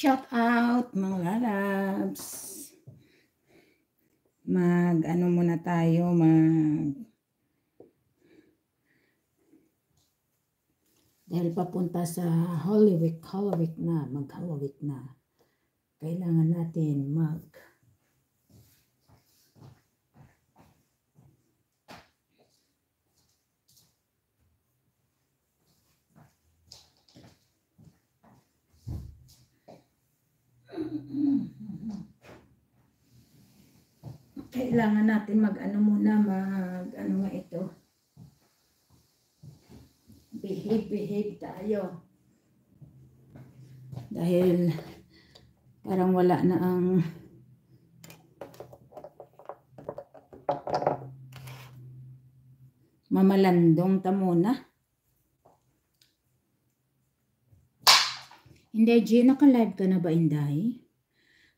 Shout out mga labs. Mag ano muna tayo mag dahil papunta sa Holy Week, Holy Week na, mag Holy Week na. Kailangan natin mag kailangan natin mag-ano muna, mag-ano nga ito. Behave, behave tayo. Dahil parang wala na ang mamalandong tamuna. Hindi, G, naka-live ka na ba, Inday?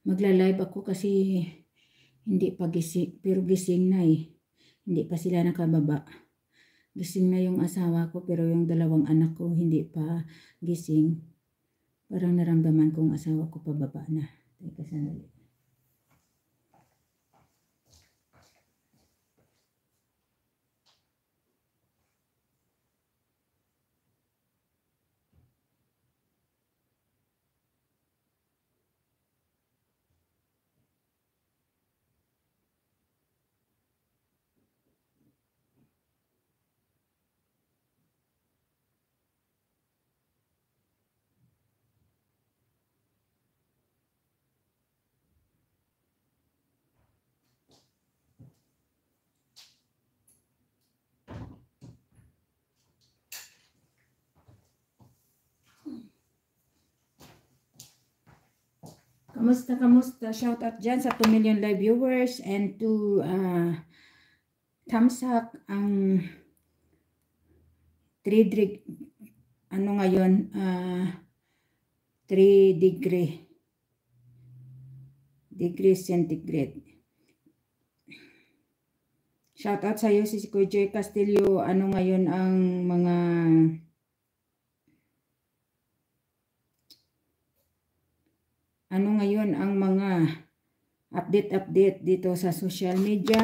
Magla-live ako kasi hindi pa gising, pero gising na eh. Hindi pa sila nakababa. Gising na yung asawa ko pero yung dalawang anak ko hindi pa gising. Parang naramdaman kong asawa ko pababa na. Teka sandali. Kamusta, kamusta? Shout out dyan sa 2 million live viewers and to uh, thumbs up ang 3 degree, ano ngayon, uh, 3 degree, degree centigrade. Shout out sa iyo si Kuya Joy Castillo, ano ngayon ang mga ano ngayon ang mga update-update dito sa social media.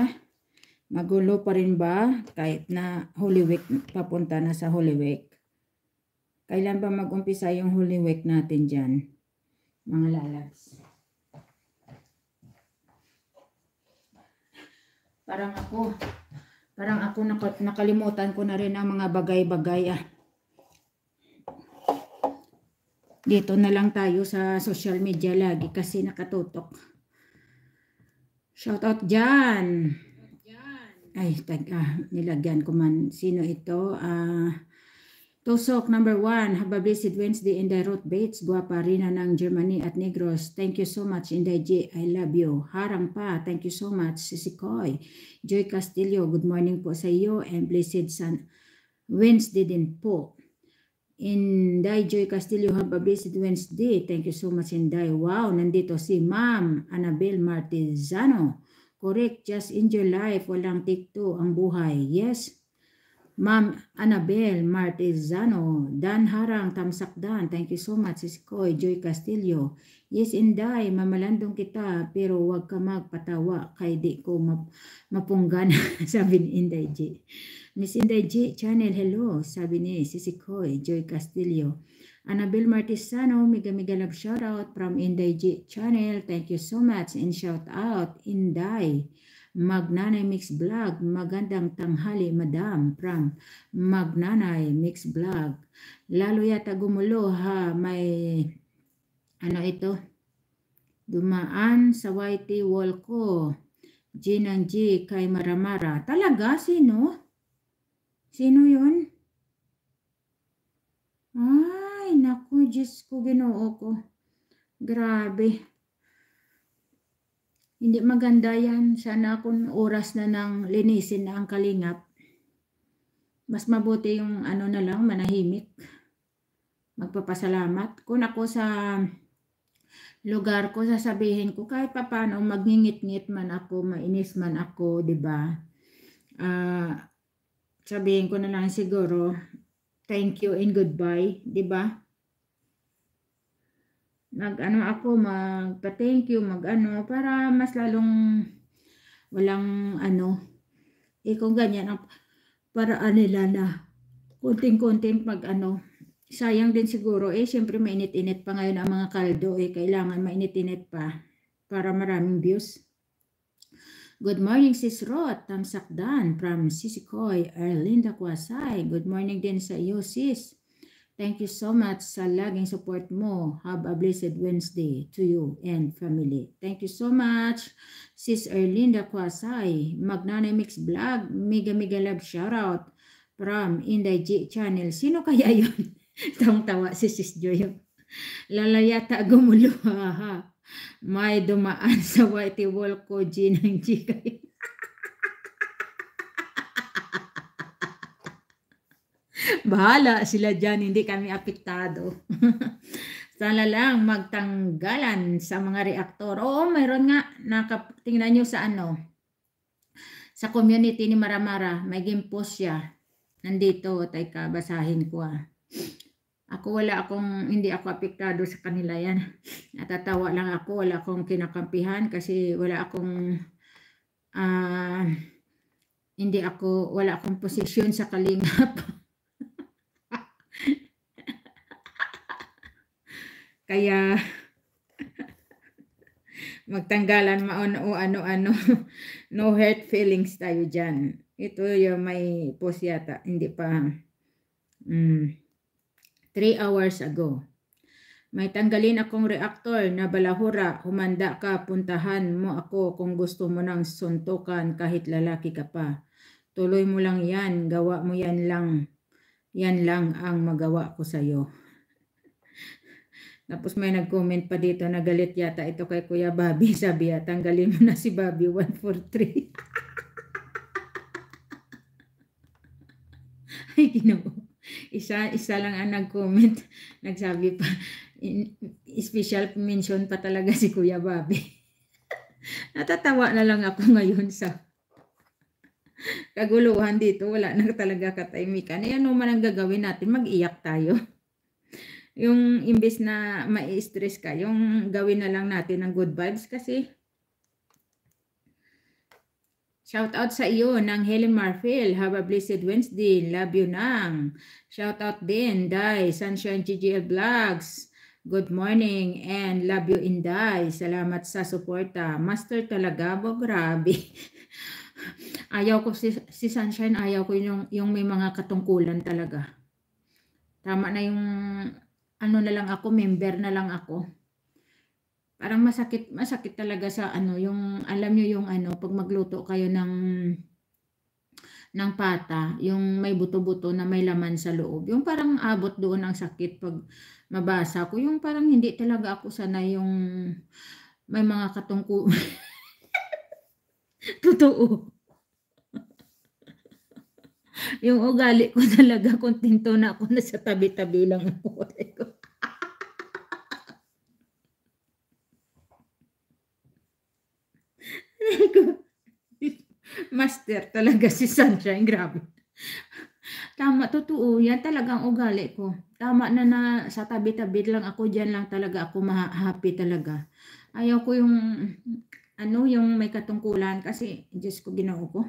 Magulo pa rin ba kahit na Holy Week, papunta na sa Holy Week? Kailan ba mag-umpisa yung Holy Week natin dyan? Mga lalags. Parang ako, parang ako nakalimutan ko na rin ang mga bagay-bagay ah. dito na lang tayo sa social media lagi kasi nakatutok. Shout out Jan. Ay, tag, ah, nilagyan ko man. Sino ito? Ah, Tusok, number one. Have a blessed Wednesday in the root baits. Guwapa Rina ng Germany at Negros. Thank you so much, Inday J. I love you. Harang pa. Thank you so much, Sisikoy. Joy Castillo, good morning po sa iyo and blessed San Wednesday din po. Inday Joy Castillo, have a blessed Wednesday. Thank you so much, Inday. Wow, nandito si Ma'am Anabel Martizano. Correct, just enjoy life. Walang take-two ang buhay. Yes. Ma'am Anabel Martizano, Dan Harang, Tamsakdan. Thank you so much, Sis Sisikoy, Joy Castillo. Yes, Inday, mamalandong kita, pero wag ka magpatawa kay di ko mapunggan, sabi ni Inday J. Miss Inday G. Channel, hello. Sabi ni Sisi Koy, Joy Castillo. Annabel Martisano, mega mega love shout out from Inday G. Channel. Thank you so much and shout out Inday. Magnanay Mix Vlog, magandang tanghali madam from Magnanay Mix Vlog. Lalo yata gumulo ha, may ano ito? Dumaan sa YT wall ko. G ng G kay Maramara. Talaga, sino? Sino yon? Ay, naku, Diyos ko, ginoo ko. Grabe. Hindi maganda yan. Sana kung oras na nang linisin na ang kalingap. Mas mabuti yung ano na lang, manahimik. Magpapasalamat. Kung ako sa lugar ko, sasabihin ko kahit paano, magngingit-ngit man ako, mainis man ako, di ba? Ah, uh, sabihin ko na lang siguro, thank you and goodbye, di ba? Mag-ano ako, magpa-thank you, mag-ano, para mas lalong walang ano. Eh kung ganyan, para anila na, kunting-kunting pag ano, sayang din siguro, eh siyempre mainit-init pa ngayon ang mga kaldo, eh kailangan mainit-init pa para maraming views. Good morning, Sis Rot Tamsakdan from Sisikoy, Erlinda Kwasay. Good morning din sa iyo, sis. Thank you so much sa laging support mo. Have a blessed Wednesday to you and family. Thank you so much, Sis Erlinda Kwasay. Magnanay Mix Vlog, mega mega love shoutout from Inday G Channel. Sino kaya yun? Tawang-tawa si Sis Joyo. Lalayata gumulo. May dumaan sa white wall ko, G ng G kayo. Bahala sila dyan, hindi kami apektado. Sana lang magtanggalan sa mga reaktor. Oo, mayroon nga. Nakatingnan nyo sa ano. Sa community ni Maramara, may game post siya. Nandito, tay ka, basahin ko ah. Ako wala akong, hindi ako apektado sa kanila yan. Natatawa lang ako, wala akong kinakampihan kasi wala akong, uh, hindi ako, wala akong posisyon sa kalingap. Kaya, magtanggalan maon o ano-ano, no hurt feelings tayo dyan. Ito yung may post yata, hindi pa, mm, 3 hours ago. May tanggalin akong reaktor na balahura, humanda ka, puntahan mo ako kung gusto mo nang suntukan kahit lalaki ka pa. Tuloy mo lang yan, gawa mo yan lang. Yan lang ang magawa ko sa'yo. Tapos may nag-comment pa dito na galit yata ito kay Kuya Bobby. Sabi ya, ah, tanggalin mo na si Bobby 143. Ay, ginoo isa, isa lang ang nag-comment. Nagsabi pa, in, special mention pa talaga si Kuya Bobby. Natatawa na lang ako ngayon sa kaguluhan dito. Wala na talaga katahimikan. E ano man ang gagawin natin, mag-iyak tayo. Yung imbes na ma-stress ka, yung gawin na lang natin ng good vibes kasi Shout out sa iyo ng Helen Marfil. Have a blessed Wednesday. Love you nang. Shout out din, Dai, Sunshine GGL Vlogs. Good morning and love you Inday. Salamat sa suporta. Master talaga bo, grabe. ayaw ko si, si Sunshine, ayaw ko yung, yung may mga katungkulan talaga. Tama na yung ano na lang ako, member na lang ako parang masakit masakit talaga sa ano yung alam niyo yung ano pag magluto kayo ng ng pata, yung may buto-buto na may laman sa loob. Yung parang abot doon ang sakit pag mabasa ko. Yung parang hindi talaga ako sana yung may mga katungku. Totoo. yung ugali ko talaga, kung na ako, nasa tabi-tabi lang ako. Master talaga si Sunshine. Grabe. Tama, totoo. Yan talagang ugali ko. Tama na na sa tabi-tabi lang ako. Diyan lang talaga ako ma-happy talaga. Ayaw ko yung ano yung may katungkulan kasi Diyos ko ginoo ko.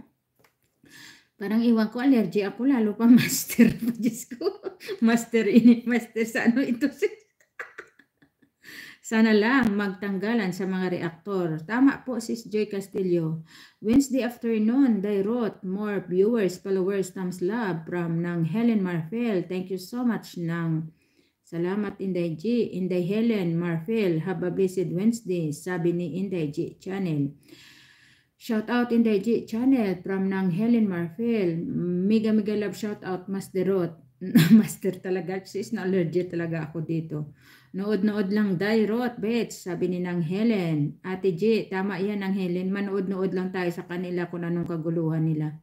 Parang iwan ko, allergy ako lalo pa master. Diyos ko, master ini, master sa ano ito si sana lang magtanggalan sa mga reaktor. Tama po sis Joy Castillo. Wednesday afternoon, they wrote more viewers, followers, thumbs love from ng Helen Marfel. Thank you so much ng Salamat Inday G, Inday Helen Marfel. Have a blessed Wednesday, sabi ni Inday G Channel. Shout out in G channel from ng Helen Marfil. Mega mega love shout out Master Rot. Master talaga sis na allergic talaga ako dito. Nood-nood lang dahil rot, bets, sabi ni Nang Helen. Ate J, tama yan ng Helen. Manood-nood lang tayo sa kanila kung anong kaguluhan nila.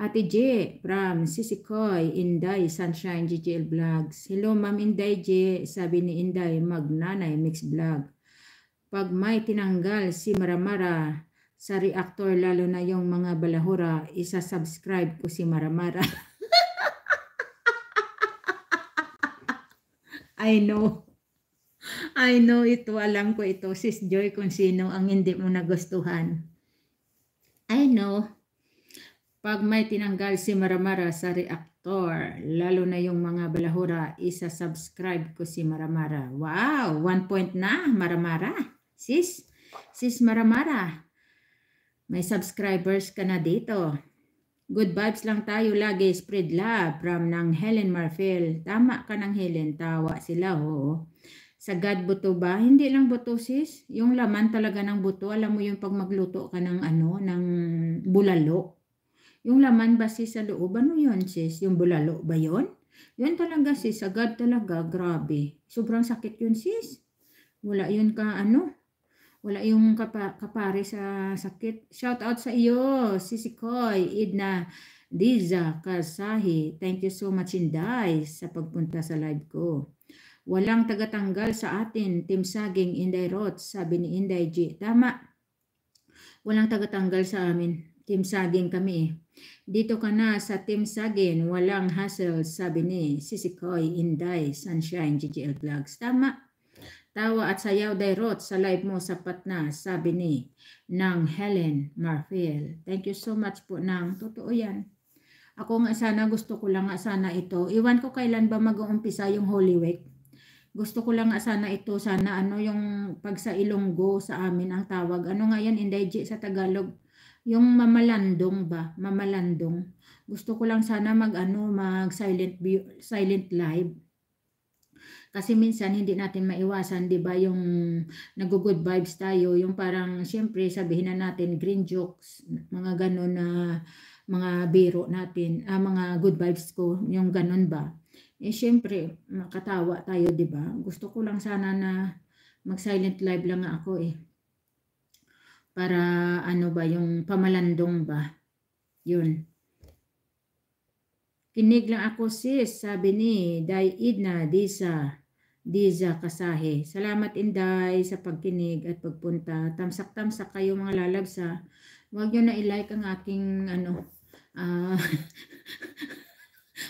Ate J, from Sisikoy, Inday, Sunshine, GGL Vlogs. Hello, Ma'am Inday J, sabi ni Inday, magnanay, mix vlog. Pag may tinanggal si Maramara sa reactor, lalo na yung mga balahura, isa-subscribe ko si Maramara. I know. I know ito, alam ko ito, sis Joy, kung sino ang hindi mo nagustuhan. I know, pag may tinanggal si Maramara sa reactor, lalo na yung mga balahura, isa-subscribe ko si Maramara. Wow, one point na, Maramara. Sis, sis Maramara, may subscribers ka na dito. Good vibes lang tayo lagi. Spread love from ng Helen Marfil. Tama ka ng Helen. Tawa sila ho sa Sagad buto ba? Hindi lang buto sis. Yung laman talaga ng buto. Alam mo yung pag magluto ka ng ano, ng bulalo. Yung laman ba sis sa loob? Ano yun sis? Yung bulalo ba yun? Yun talaga sis. Sagad talaga. Grabe. Sobrang sakit yun sis. Wala yun ka ano. Wala yung kapa, kapare sa sakit. Shout out sa iyo. Sisi Koy. Idna. Diza Kasahi. Thank you so much Inday sa pagpunta sa live ko. Walang tagatanggal sa atin, Team Saging, Inday Roth, sabi ni Inday G. Tama. Walang tagatanggal sa amin, Team Saging kami eh. Dito ka na sa Team Saging, walang hassle, sabi ni Sisikoy, Inday, Sunshine, GGL Vlogs. Tama. Tawa at sayaw Dairot sa live mo sapat na, sabi ni ng Helen Marfil. Thank you so much po Nang. totoo yan. Ako nga sana gusto ko lang nga sana ito. Iwan ko kailan ba mag-uumpisa yung Holy Week gusto ko lang sana ito, sana ano yung pag sa sa amin ang tawag. Ano nga yan, Indayji sa Tagalog? Yung mamalandong ba? Mamalandong. Gusto ko lang sana mag ano, mag silent, silent live. Kasi minsan hindi natin maiwasan, 'di ba, yung nag-good vibes tayo, yung parang siyempre sabihin na natin green jokes, mga ganun na mga biro natin, ah, mga good vibes ko, yung ganun ba eh syempre, makatawa tayo, 'di ba? Gusto ko lang sana na mag-silent live lang ako eh. Para ano ba yung pamalandong ba? 'Yun. Kinig lang ako sis, sabi ni Day Idna Disa. Diza Kasahe. Salamat Inday sa pagkinig at pagpunta. Tamsak-tamsak kayo mga lalabsa. Huwag niyo na i-like ang aking ano, uh,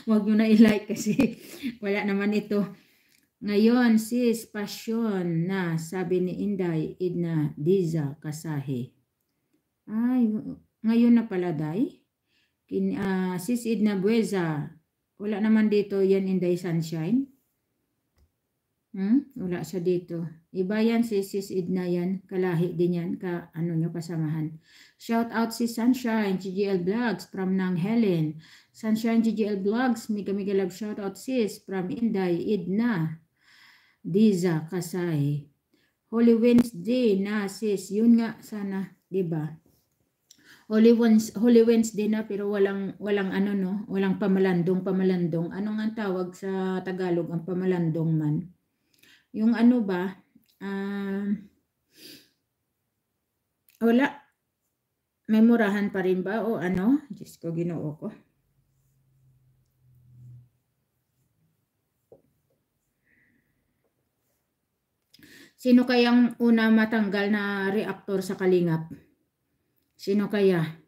wag nyo na i-like kasi wala naman ito. Ngayon, sis, pasyon na, sabi ni Inday, Idna, Diza, Kasahi. Ay, ngayon na pala, Day. Kin, uh, sis Idna Bueza, wala naman dito yan, Inday Sunshine. Hmm? Wala siya dito. Iba yan si Sis Idna yan. Kalahi din yan. Ka, ano nyo, kasamahan. Shout out si Sunshine, GGL Vlogs from Nang Helen. Sunshine GGL Vlogs, Mega Mega Love shout out sis from Inday, Idna. Diza Kasay. Holy Wednesday na sis. Yun nga sana, diba? Holy Wednesday, Holy Wednesday na pero walang walang ano no, walang pamalandong pamalandong. Ano nga tawag sa Tagalog ang pamalandong man? yung ano ba, uh, wala, may murahan pa rin ba o ano? Diyos ko, ginoo ko. Sino kayang una matanggal na reactor sa kalingap? Sino kaya?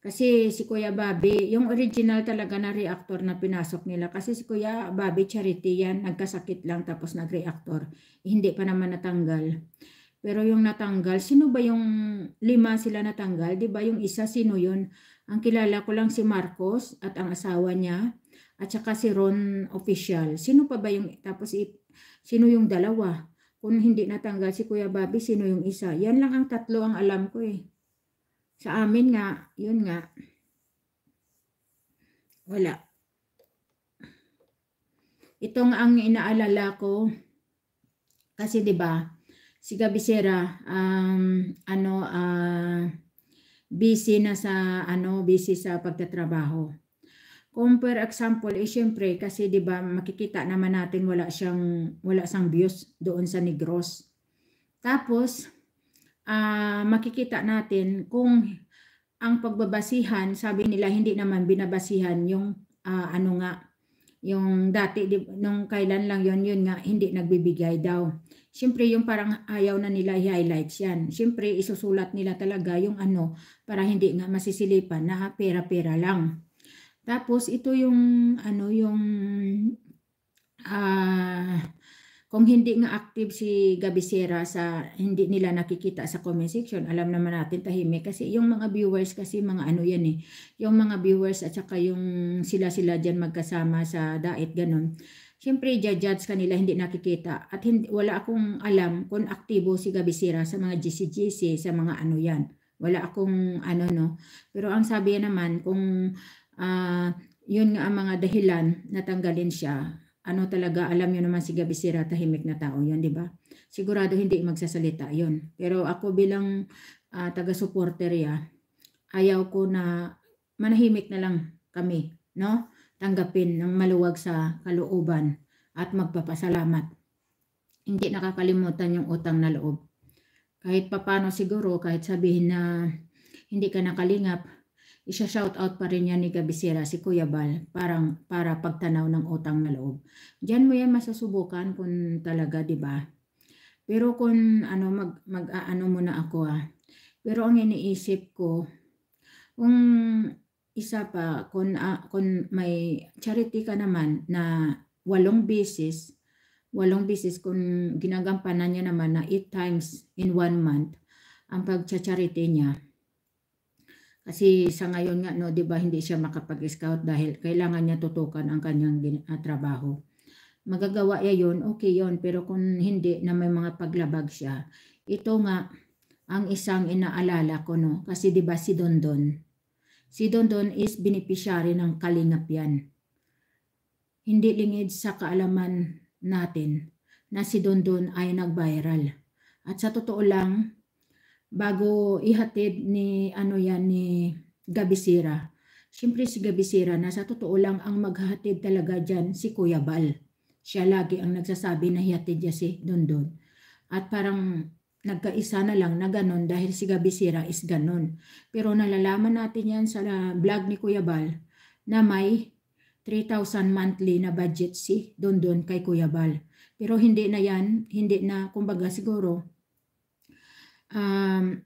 Kasi si Kuya Bobby, yung original talaga na reactor na pinasok nila. Kasi si Kuya Bobby Charity yan, nagkasakit lang tapos nag-reactor. Hindi pa naman natanggal. Pero yung natanggal, sino ba yung lima sila natanggal? 'Di ba yung isa sino yun? Ang kilala ko lang si Marcos at ang asawa niya at saka si Ron official. Sino pa ba yung tapos sino yung dalawa? Kung hindi natanggal si Kuya Bobby, sino yung isa? Yan lang ang tatlo ang alam ko eh. Sa amin nga, yun nga. Wala. Itong ang inaalala ko. Kasi 'di ba? Si Gabisera um ano uh, busy na sa ano, busy sa pagtatrabaho. Kung per example, eh, syempre kasi 'di ba makikita naman natin wala siyang wala siyang views doon sa Negros. Tapos uh, makikita natin kung ang pagbabasihan, sabi nila hindi naman binabasihan yung uh, ano nga, yung dati di, nung kailan lang yon yun nga hindi nagbibigay daw. Siyempre yung parang ayaw na nila i-highlights yan. Siyempre isusulat nila talaga yung ano para hindi nga masisilipan na pera-pera lang. Tapos ito yung ano yung ah uh, kung hindi nga active si Gabisera sa hindi nila nakikita sa comment section, alam naman natin tahimik kasi yung mga viewers kasi mga ano yan eh, yung mga viewers at saka yung sila-sila diyan magkasama sa diet ganun. Siyempre, judge kanila hindi nakikita at hindi, wala akong alam kung aktibo si Gabisera sa mga GCGC, sa mga ano yan. Wala akong ano no. Pero ang sabi naman kung uh, yun nga ang mga dahilan na tanggalin siya ano talaga, alam nyo naman si Gabi Sira, tahimik na tao yun, di ba? Sigurado hindi magsasalita yun. Pero ako bilang uh, ah, taga-supporterya, ayaw ko na manahimik na lang kami, no? Tanggapin ng maluwag sa kalooban at magpapasalamat. Hindi nakakalimutan yung utang na loob. Kahit papano siguro, kahit sabihin na hindi ka nakalingap, isa-shout out pa rin yan ni Gabisira si Kuya Bal parang, para pagtanaw ng utang na loob. Diyan mo yan masasubukan kung talaga, di ba? Pero kung ano, mag, mag-aano muna ako ah. Pero ang iniisip ko, kung isa pa, kung, uh, kung may charity ka naman na walong bisis, walong bisis kung ginagampanan niya naman na 8 times in one month ang pagcha-charity niya, kasi sa ngayon nga, no, 'di ba, hindi siya makapag-scout dahil kailangan niya tutukan ang kanyang uh, trabaho. Magagawa niya 'yon, okay 'yon, pero kung hindi na may mga paglabag siya, ito nga ang isang inaalala ko no, kasi 'di ba si Dondon. Si Dondon is beneficiary ng Kalingap 'yan. Hindi lingid sa kaalaman natin na si Dondon ay nag-viral. At sa totoo lang, bago ihatid ni ano yan ni Gabisira. Siyempre si Gabisira, na sa totoo lang ang maghahatid talaga diyan si Kuya Bal. Siya lagi ang nagsasabi na ihatid niya si Dondon. At parang nagkaisa na lang na ganun dahil si Gabisira is ganun. Pero nalalaman natin yan sa vlog ni Kuya Bal na may 3,000 monthly na budget si Dondon kay Kuya Bal. Pero hindi na yan, hindi na, kumbaga siguro, um,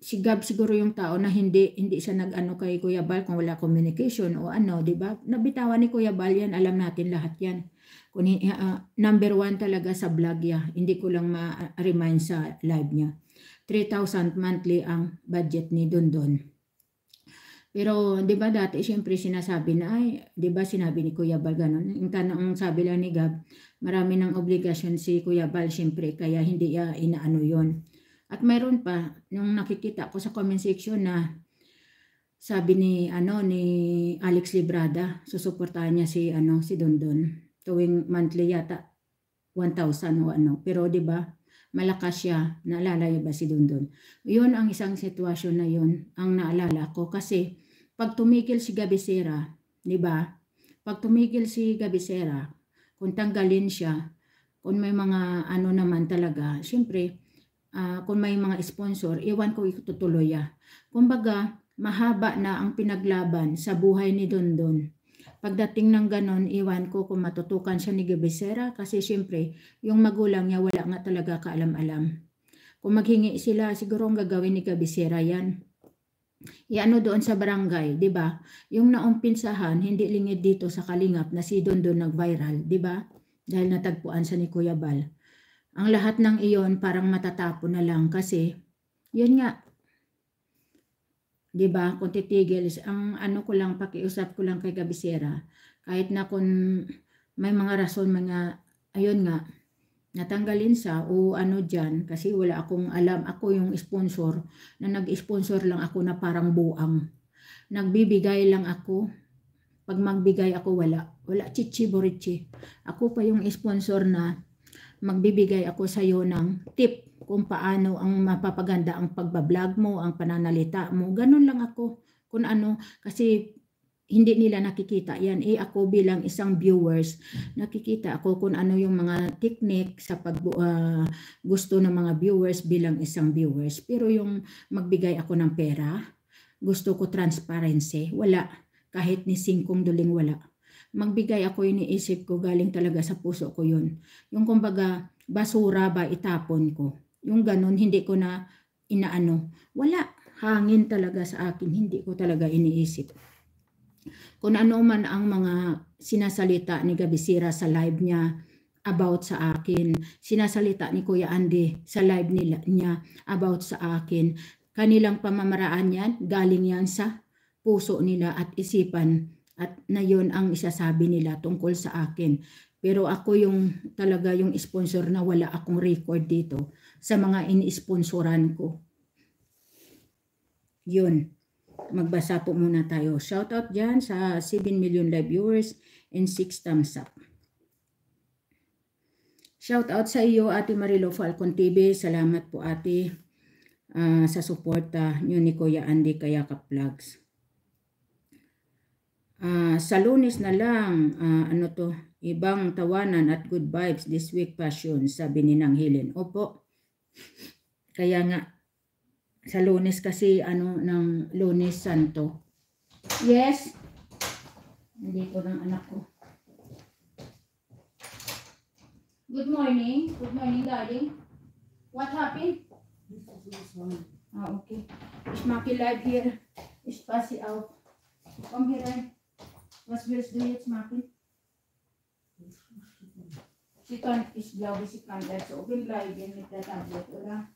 si Gab siguro yung tao na hindi hindi siya nag-ano kay Kuya Bal kung wala communication o ano, 'di ba? Nabitawan ni Kuya Bal 'yan, alam natin lahat 'yan. Kuni, uh, ah, ah, number one talaga sa vlog niya. Hindi ko lang ma-remind sa live niya. 3,000 monthly ang budget ni Dondon. Pero 'di ba dati siyempre sinasabi na ay 'di ba sinabi ni Kuya Bal ganun. Yung tanong sabi lang ni Gab, marami ng obligasyon si Kuya Bal siyempre kaya hindi ya ah, inaano 'yon. At mayroon pa, yung nakikita ko sa comment section na sabi ni ano ni Alex Librada, susuportahan niya si ano si Dondon tuwing monthly yata 1,000 o ano. Pero 'di ba? Malakas siya. Naalala niyo ba si Dondon? 'Yun ang isang sitwasyon na 'yun ang naalala ko kasi pag tumigil si Gabisera, 'di ba? Pag tumigil si Gabisera, kung tanggalin siya, kung may mga ano naman talaga, syempre uh, kung may mga sponsor, iwan ko itutuloy ah. Kumbaga, mahaba na ang pinaglaban sa buhay ni Dondon. Pagdating ng ganon, iwan ko kung matutukan siya ni Gabisera kasi siyempre, yung magulang niya wala nga talaga kaalam-alam. Kung maghingi sila, siguro ang gagawin ni Gabisera yan. Iano doon sa barangay, 'di ba? Yung naumpisahan hindi lingid dito sa Kalingap na si Dondon nag-viral, 'di ba? Dahil natagpuan sa ni Kuya Bal ang lahat ng iyon parang matatapon na lang kasi yun nga 'di ba kung titigil ang ano ko lang pakiusap ko lang kay Gabisera kahit na kung may mga rason mga ayun nga natanggalin sa o ano diyan kasi wala akong alam ako yung sponsor na nag-sponsor lang ako na parang buang nagbibigay lang ako pag magbigay ako wala wala chichiborichi ako pa yung sponsor na magbibigay ako sa iyo ng tip kung paano ang mapapaganda ang pagbablog mo, ang pananalita mo. Ganun lang ako kung ano kasi hindi nila nakikita yan. Eh ako bilang isang viewers, nakikita ako kung ano yung mga technique sa pag uh, gusto ng mga viewers bilang isang viewers. Pero yung magbigay ako ng pera, gusto ko transparency, wala. Kahit ni singkong duling wala magbigay ako iniisip ko galing talaga sa puso ko yun. Yung kumbaga basura ba itapon ko. Yung ganun hindi ko na inaano. Wala hangin talaga sa akin. Hindi ko talaga iniisip. Kung ano man ang mga sinasalita ni Gabisira sa live niya, about sa akin. Sinasalita ni Kuya Andy sa live nila, niya about sa akin. Kanilang pamamaraan yan, galing yan sa puso nila at isipan at na yon ang isasabi nila tungkol sa akin. Pero ako yung talaga yung sponsor na wala akong record dito sa mga in-sponsoran ko. Yun. Magbasa po muna tayo. Shout out dyan sa 7 million live viewers and 6 thumbs up. Shout out sa iyo Ate Marilo Falcon TV. Salamat po Ate uh, sa suporta uh, nyo ni Kuya Andy Kayaka Vlogs uh, sa lunes na lang, uh, ano to, ibang tawanan at good vibes this week passion, sabi ni Nang Helen. Opo, kaya nga, sa lunes kasi, ano, ng lunes santo. Yes, hindi ko ng anak ko. Good morning. Good morning, darling. What happened? Ah, okay. Is Maki live here? Is Pasi out? Come here, Was willst du jetzt machen? Sie kann, ich glaube, sie kann jetzt oben bleiben mit der Tablet, oder?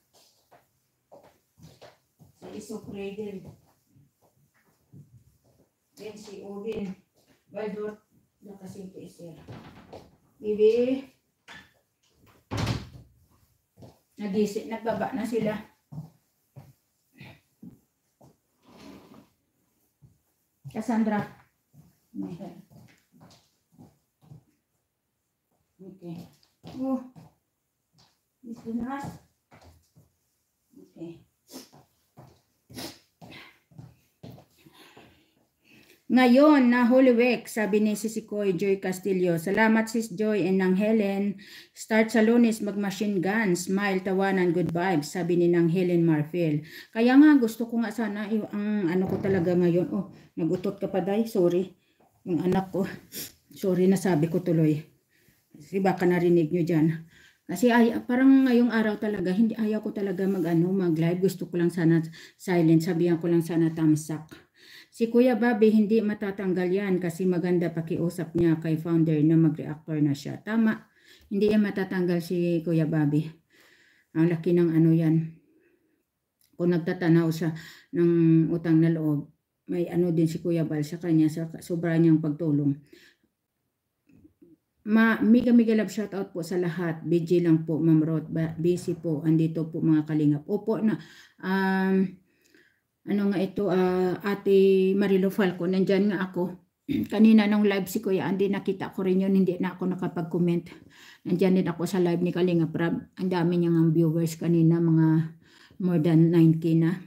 Sie ist so prägend. Wenn sie oben, weil dort nakasinto is there. Baby, nagisip, nagbaba na sila. Cassandra. Okay. Oh, uh, dito na. Okay. Ngayon na Holy Week, sabi ni Sisi Koy Joy Castillo. Salamat sis Joy and Nang Helen. Start sa lunes mag machine gun, smile, tawanan, good vibes, sabi ni Nang Helen Marfil. Kaya nga gusto ko nga sana yung ang ano ko talaga ngayon. Oh, nagutot ka pa day, sorry yung anak ko. Sorry na sabi ko tuloy. Kasi baka narinig nyo dyan. Kasi ay, parang ngayong araw talaga, hindi ayaw ko talaga mag-ano, mag-live. Gusto ko lang sana silent. Sabihan ko lang sana tamsak. Si Kuya Bobby hindi matatanggal yan kasi maganda pakiusap niya kay founder na mag-reactor na siya. Tama, hindi yan matatanggal si Kuya Bobby. Ang laki ng ano yan. Kung nagtatanaw siya ng utang na loob, may ano din si Kuya Bal sa kanya sa sobra niyang pagtulong. Ma, mega mega love shout out po sa lahat. BG lang po, Ma'am Rod. Busy po. Andito po mga kalingap. Opo na. Um, ano nga ito, uh, Ate Marilo Falcon nandyan nga ako. Kanina nung live si Kuya Andy, nakita ko rin yun. Hindi na ako nakapag-comment. Nandyan din ako sa live ni Kalingap Ang dami niyang viewers kanina, mga more than 90 na.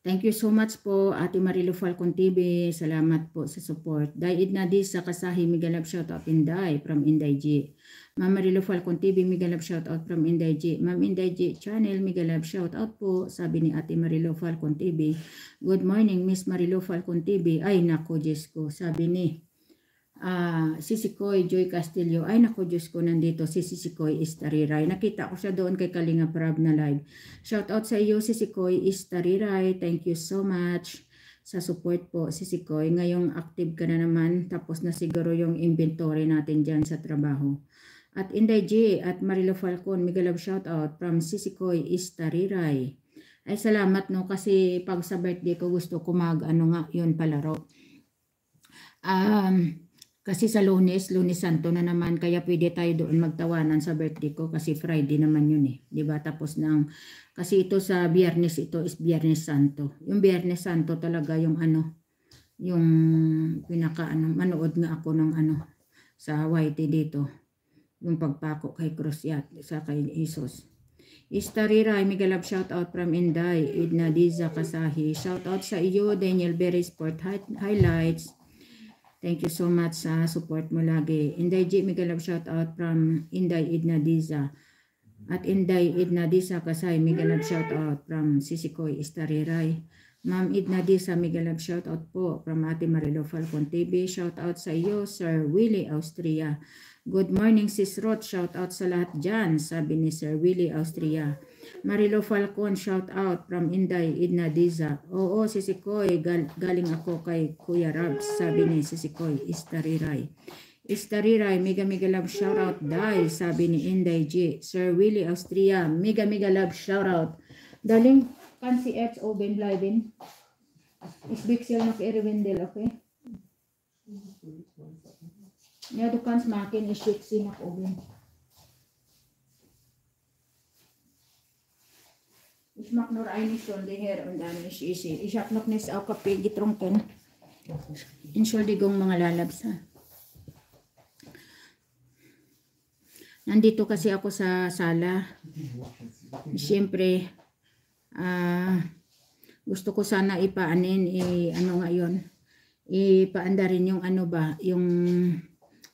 Thank you so much po Ate Marilo Falcon TV. Salamat po sa support. Dai na di sa kasahi migalab shout out Inday from Inday G. Ma'am Marilo Falcon TV migalab shout out from Inday G. Ma'am Inday G channel migalab shout out po sabi ni Ate Marilo Falcon TV. Good morning Miss Marilo Falcon TV. Ay nako Diyos ko sabi ni uh, si Sikoy Joy Castillo. Ay nako Diyos ko nandito si Sikoy Istariray. Nakita ko siya doon kay Kalinga Prab na live. Shout out sa iyo si Sikoy Istariray. Thank you so much sa support po si Sikoy. Ngayong active ka na naman tapos na siguro yung inventory natin dyan sa trabaho. At Inday J at Marilo Falcon, mega love shout out from Sisikoy Istariray. Ay salamat no kasi pag sa birthday ko gusto ko mag ano nga yun palaro. Um, kasi sa lunes, lunes santo na naman, kaya pwede tayo doon magtawanan sa birthday ko kasi Friday naman yun eh. ba diba? Tapos ng, kasi ito sa biyernes, ito is biyernes santo. Yung biyernes santo talaga yung ano, yung pinaka ano, manood nga ako ng ano, sa YT dito. Yung pagpako kay Cruz yat, sa kay Isos. Istarira, Migalab, shout out from Inday, Edna Diza Kasahi. Shout out sa iyo, Daniel Berry Sport Highlights. Thank you so much sa support mo lagi. Inday G, may love shout out from Inday Edna Diza. At Inday Edna Diza Kasay, may love shout out from Sisikoy Istariray. Ma'am Edna Diza, may love shout out po from Ate Marilo Falcon TV. Shout out sa iyo, Sir Willie Austria. Good morning, Sis Roth. Shout out sa lahat dyan, sabi ni Sir Willie Austria. Marilo Falcon, shout out from Inday, Idna Diza. Oo, si Sikoy, gal galing ako kay Kuya Rabs, sabi ni si Sikoy, Istariray. Istariray, mega mega love shout out Dai, sabi ni Inday G. Sir Willie Austria, mega mega love shout out. Daling kan si X o Ben Blyden. Isbik siya na kay Erwindel, okay? Nga dukan sa makin, isyik sinak o Ben. Uçmak nur aynı şoldiher undan is isi. Ishaknok nes au kape gitrongken. Insoldigong mga lalabsa. Nandito kasi ako sa sala. Siyempre, uh, gusto ko sana ipaanin, i, ano nga yun, ipaanda yung ano ba, yung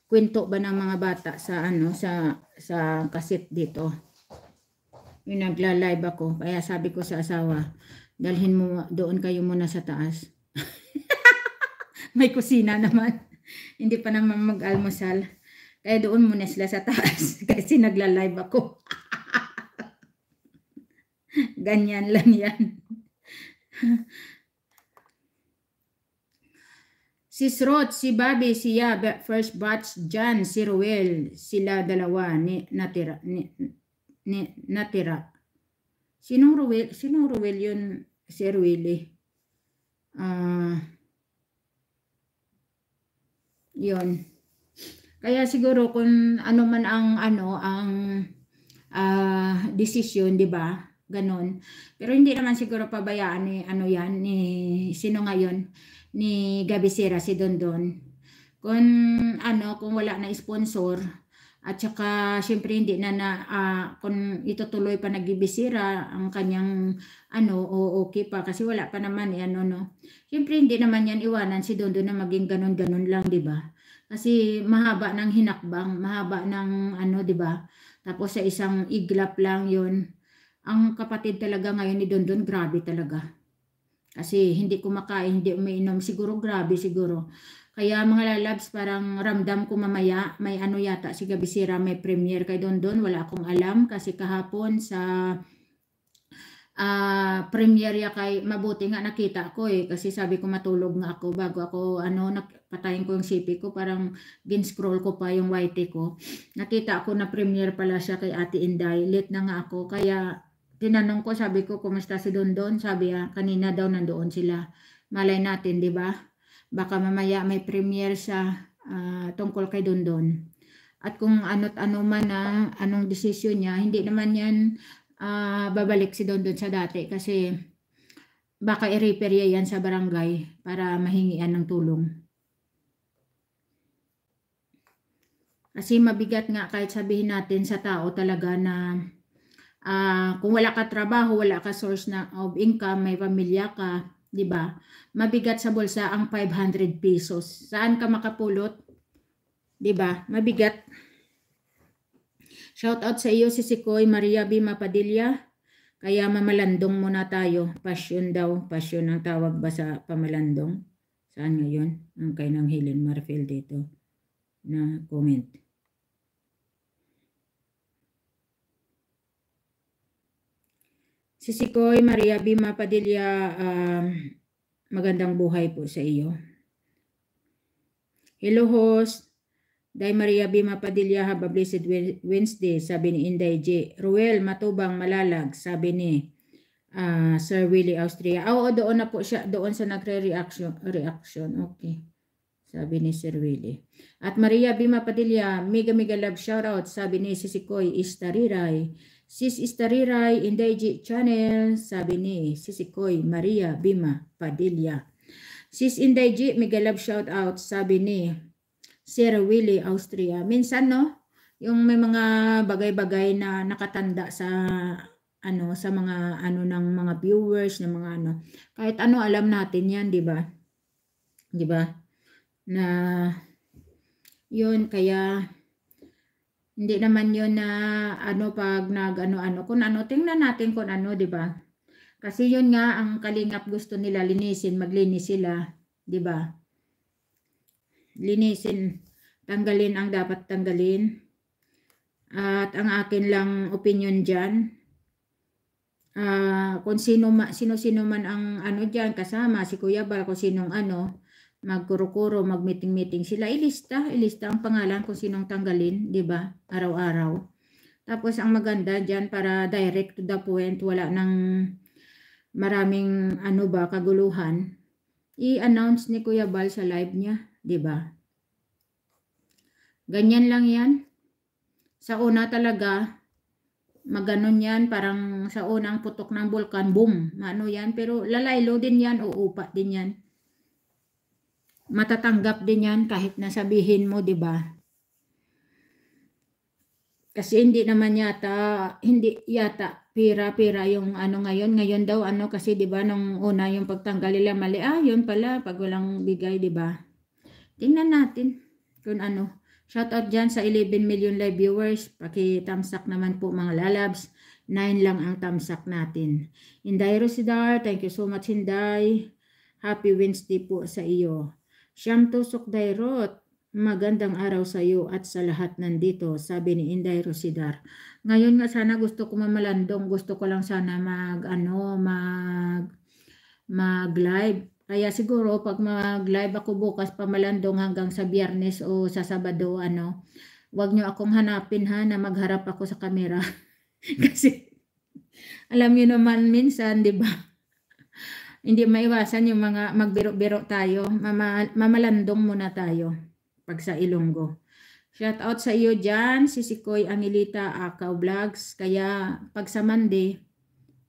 kwento ba ng mga bata sa ano sa sa kaset dito yung nagla-live ako. Kaya sabi ko sa asawa, dalhin mo, doon kayo muna sa taas. May kusina naman. Hindi pa naman mag-almusal. Kaya doon muna sila sa taas. Kasi nagla-live ako. Ganyan lang yan. si Srot, si Bobby, si Yab, first batch, Jan, si Ruel, sila dalawa ni, natira, ni, ni, natira. Sinong Ruel, sinong Ruel yun? Si Ruel Ah, uh, yun. Kaya siguro kung ano man ang ano ang uh, ah, decision, 'di ba? Ganon. Pero hindi naman siguro pabayaan ni ano 'yan ni sino ngayon ni Gabi Sira si Dondon. Kung ano kung wala na sponsor, at saka syempre hindi na na uh, kung itutuloy pa nagbibisira ang kanyang ano o okay pa kasi wala pa naman eh, ano no. Syempre hindi naman yan iwanan si Dondo na maging ganun-ganun lang, 'di ba? Kasi mahaba ng hinakbang, mahaba ng ano, 'di ba? Tapos sa isang iglap lang 'yon. Ang kapatid talaga ngayon ni Dondon, grabe talaga. Kasi hindi kumakain, hindi umiinom, siguro grabe siguro. Kaya mga lalabs, parang ramdam ko mamaya, may ano yata, si Gabisira may premiere kay Don Don, wala akong alam kasi kahapon sa uh, premiere ya kay, mabuti nga nakita ko eh, kasi sabi ko matulog nga ako bago ako, ano, nak, patayin ko yung CP ko, parang gin-scroll ko pa yung YT ko. Nakita ko na premiere pala siya kay Ate Inday, late na nga ako, kaya tinanong ko, sabi ko, kumusta si Dondon? Sabi ah, kanina daw nandoon sila. Malay natin, di ba? Baka mamaya may premiere sa uh, ah, tungkol kay Dondon. At kung ano't ano man ang anong desisyon niya, hindi naman yan uh, babalik si Dondon sa dati kasi baka i-repair yan sa barangay para mahingian ng tulong. Kasi mabigat nga kahit sabihin natin sa tao talaga na uh, kung wala ka trabaho, wala ka source na of income, may pamilya ka, 'di ba? Mabigat sa bulsa ang 500 pesos. Saan ka makapulot? 'Di ba? Mabigat. Shout out sa iyo si Sikoy Maria Bima Padilla. Kaya mamalandong muna tayo. Pasyon daw. Pasyon ang tawag ba sa pamalandong? Saan ngayon? Ang kainang Helen Marfil dito na comment. Si Sikoy Maria Bima Padilla, um, magandang buhay po sa iyo. Hello host, Day Maria Bima Padilla, have a blessed Wednesday, sabi ni Inday J. Ruel Matubang Malalag, sabi ni uh, Sir Willie Austria. Ah, oo, oh, doon na po siya, doon sa nagre-reaction. Reaction, okay. Sabi ni Sir Willie. At Maria Bima Padilla, mega mega love shoutout, sabi ni Sisikoy Istariray. Sis Istariray Indaiji Channel, sabi ni Sisikoy Maria Bima Padilla. Sis Indaiji, mega shout out, sabi ni Sir Willie Austria. Minsan no, yung may mga bagay-bagay na nakatanda sa ano sa mga ano ng mga viewers ng mga ano kahit ano alam natin yan di ba di ba na yun kaya hindi naman yun na ano pag nag ano-ano. Kung ano, tingnan natin kung ano, di ba? Kasi yun nga, ang kalingap gusto nila linisin, maglinis sila, di ba? Linisin, tanggalin ang dapat tanggalin. At ang akin lang opinion dyan, uh, kung sino-sino man ang ano dyan kasama, si Kuya Bal, kung sinong ano, magkurukuro, magmeeting-meeting sila, ilista, ilista ang pangalan kung sinong tanggalin, 'di ba? Araw-araw. Tapos ang maganda diyan para direct to the point, wala nang maraming ano ba kaguluhan. I-announce ni Kuya Bal sa live niya, 'di ba? Ganyan lang 'yan. Sa una talaga maganon yan, parang sa unang putok ng bulkan, boom, ano yan, pero lalaylo din yan, uupa din yan matatanggap din yan kahit nasabihin mo, di ba? Kasi hindi naman yata, hindi yata pira-pira yung ano ngayon. Ngayon daw ano kasi 'di ba nung una yung pagtanggal nila mali. Ah, yun pala pag walang bigay, 'di ba? Tingnan natin kung ano. Shout out diyan sa 11 million live viewers. Paki-thumbs naman po mga lalabs. 9 lang ang tamsak natin. Inday Rosidar, thank you so much Inday. Happy Wednesday po sa iyo. Siyam tusok dairot, magandang araw sa iyo at sa lahat nandito, sabi ni Inday Rosidar. Ngayon nga sana gusto ko mamalandong, gusto ko lang sana mag, ano, mag, mag live. Kaya siguro pag mag live ako bukas pamalandong hanggang sa biyernes o sa sabado, ano, wag nyo akong hanapin ha na magharap ako sa kamera. Kasi, alam niyo naman minsan, di ba? hindi maiwasan yung mga magbiro-biro tayo. Mama, mamalandong muna tayo pag sa Ilonggo. Shout out sa iyo dyan, si Sikoy Angelita Akaw Vlogs. Kaya pag sa Monday,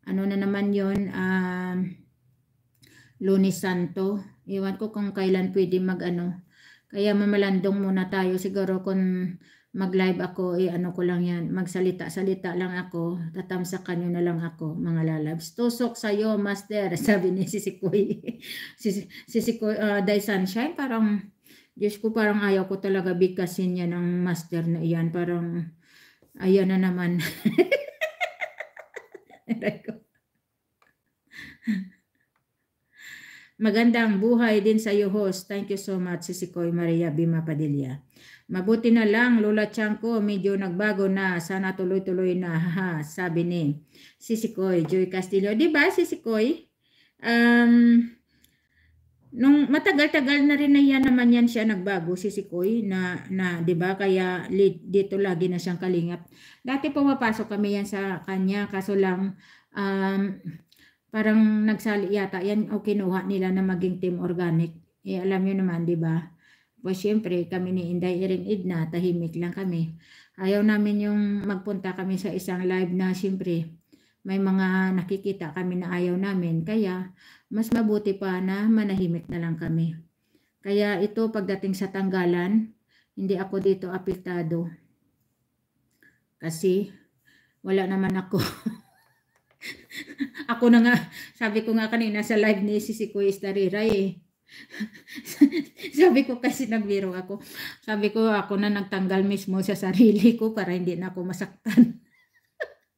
ano na naman yon um, Lunes Santo. Iwan ko kung kailan pwede mag ano. Kaya mamalandong muna tayo siguro kung mag-live ako, eh, ano ko lang yan, magsalita-salita lang ako, tatamsakan nyo na lang ako, mga lalabs. Tusok sa'yo, master, sabi ni Sisikoy. si, Sisikoy, uh, ah, Day Sunshine, parang, Diyos ko, parang ayaw ko talaga bigkasin yan ng master na iyan. Parang, ayan na naman. Magandang buhay din sa iyo, host. Thank you so much, Sisikoy Maria Bima Padilla. Mabuti na lang, Lola Chanko, medyo nagbago na. Sana tuloy-tuloy na, ha, sabi ni Sisikoy, Joy Castillo. ba diba, Sisikoy? Um, nung matagal-tagal na rin na yan naman yan siya nagbago si Sikoy na, na 'di ba kaya dito lagi na siyang kalingap. Dati pumapasok kami yan sa kanya kaso lang um, parang nagsali yata yan o kinuha nila na maging team organic. Eh alam niyo naman 'di ba? Pues syempre kami ni Inday Iring Idna, tahimik lang kami. Ayaw namin yung magpunta kami sa isang live na syempre may mga nakikita kami na ayaw namin. Kaya mas mabuti pa na manahimik na lang kami. Kaya ito pagdating sa tanggalan, hindi ako dito apektado. Kasi wala naman ako. ako na nga, sabi ko nga kanina sa live ni Sisi Kuya Stariray eh sabi ko kasi nagbiro ako. Sabi ko ako na nagtanggal mismo sa sarili ko para hindi na ako masaktan.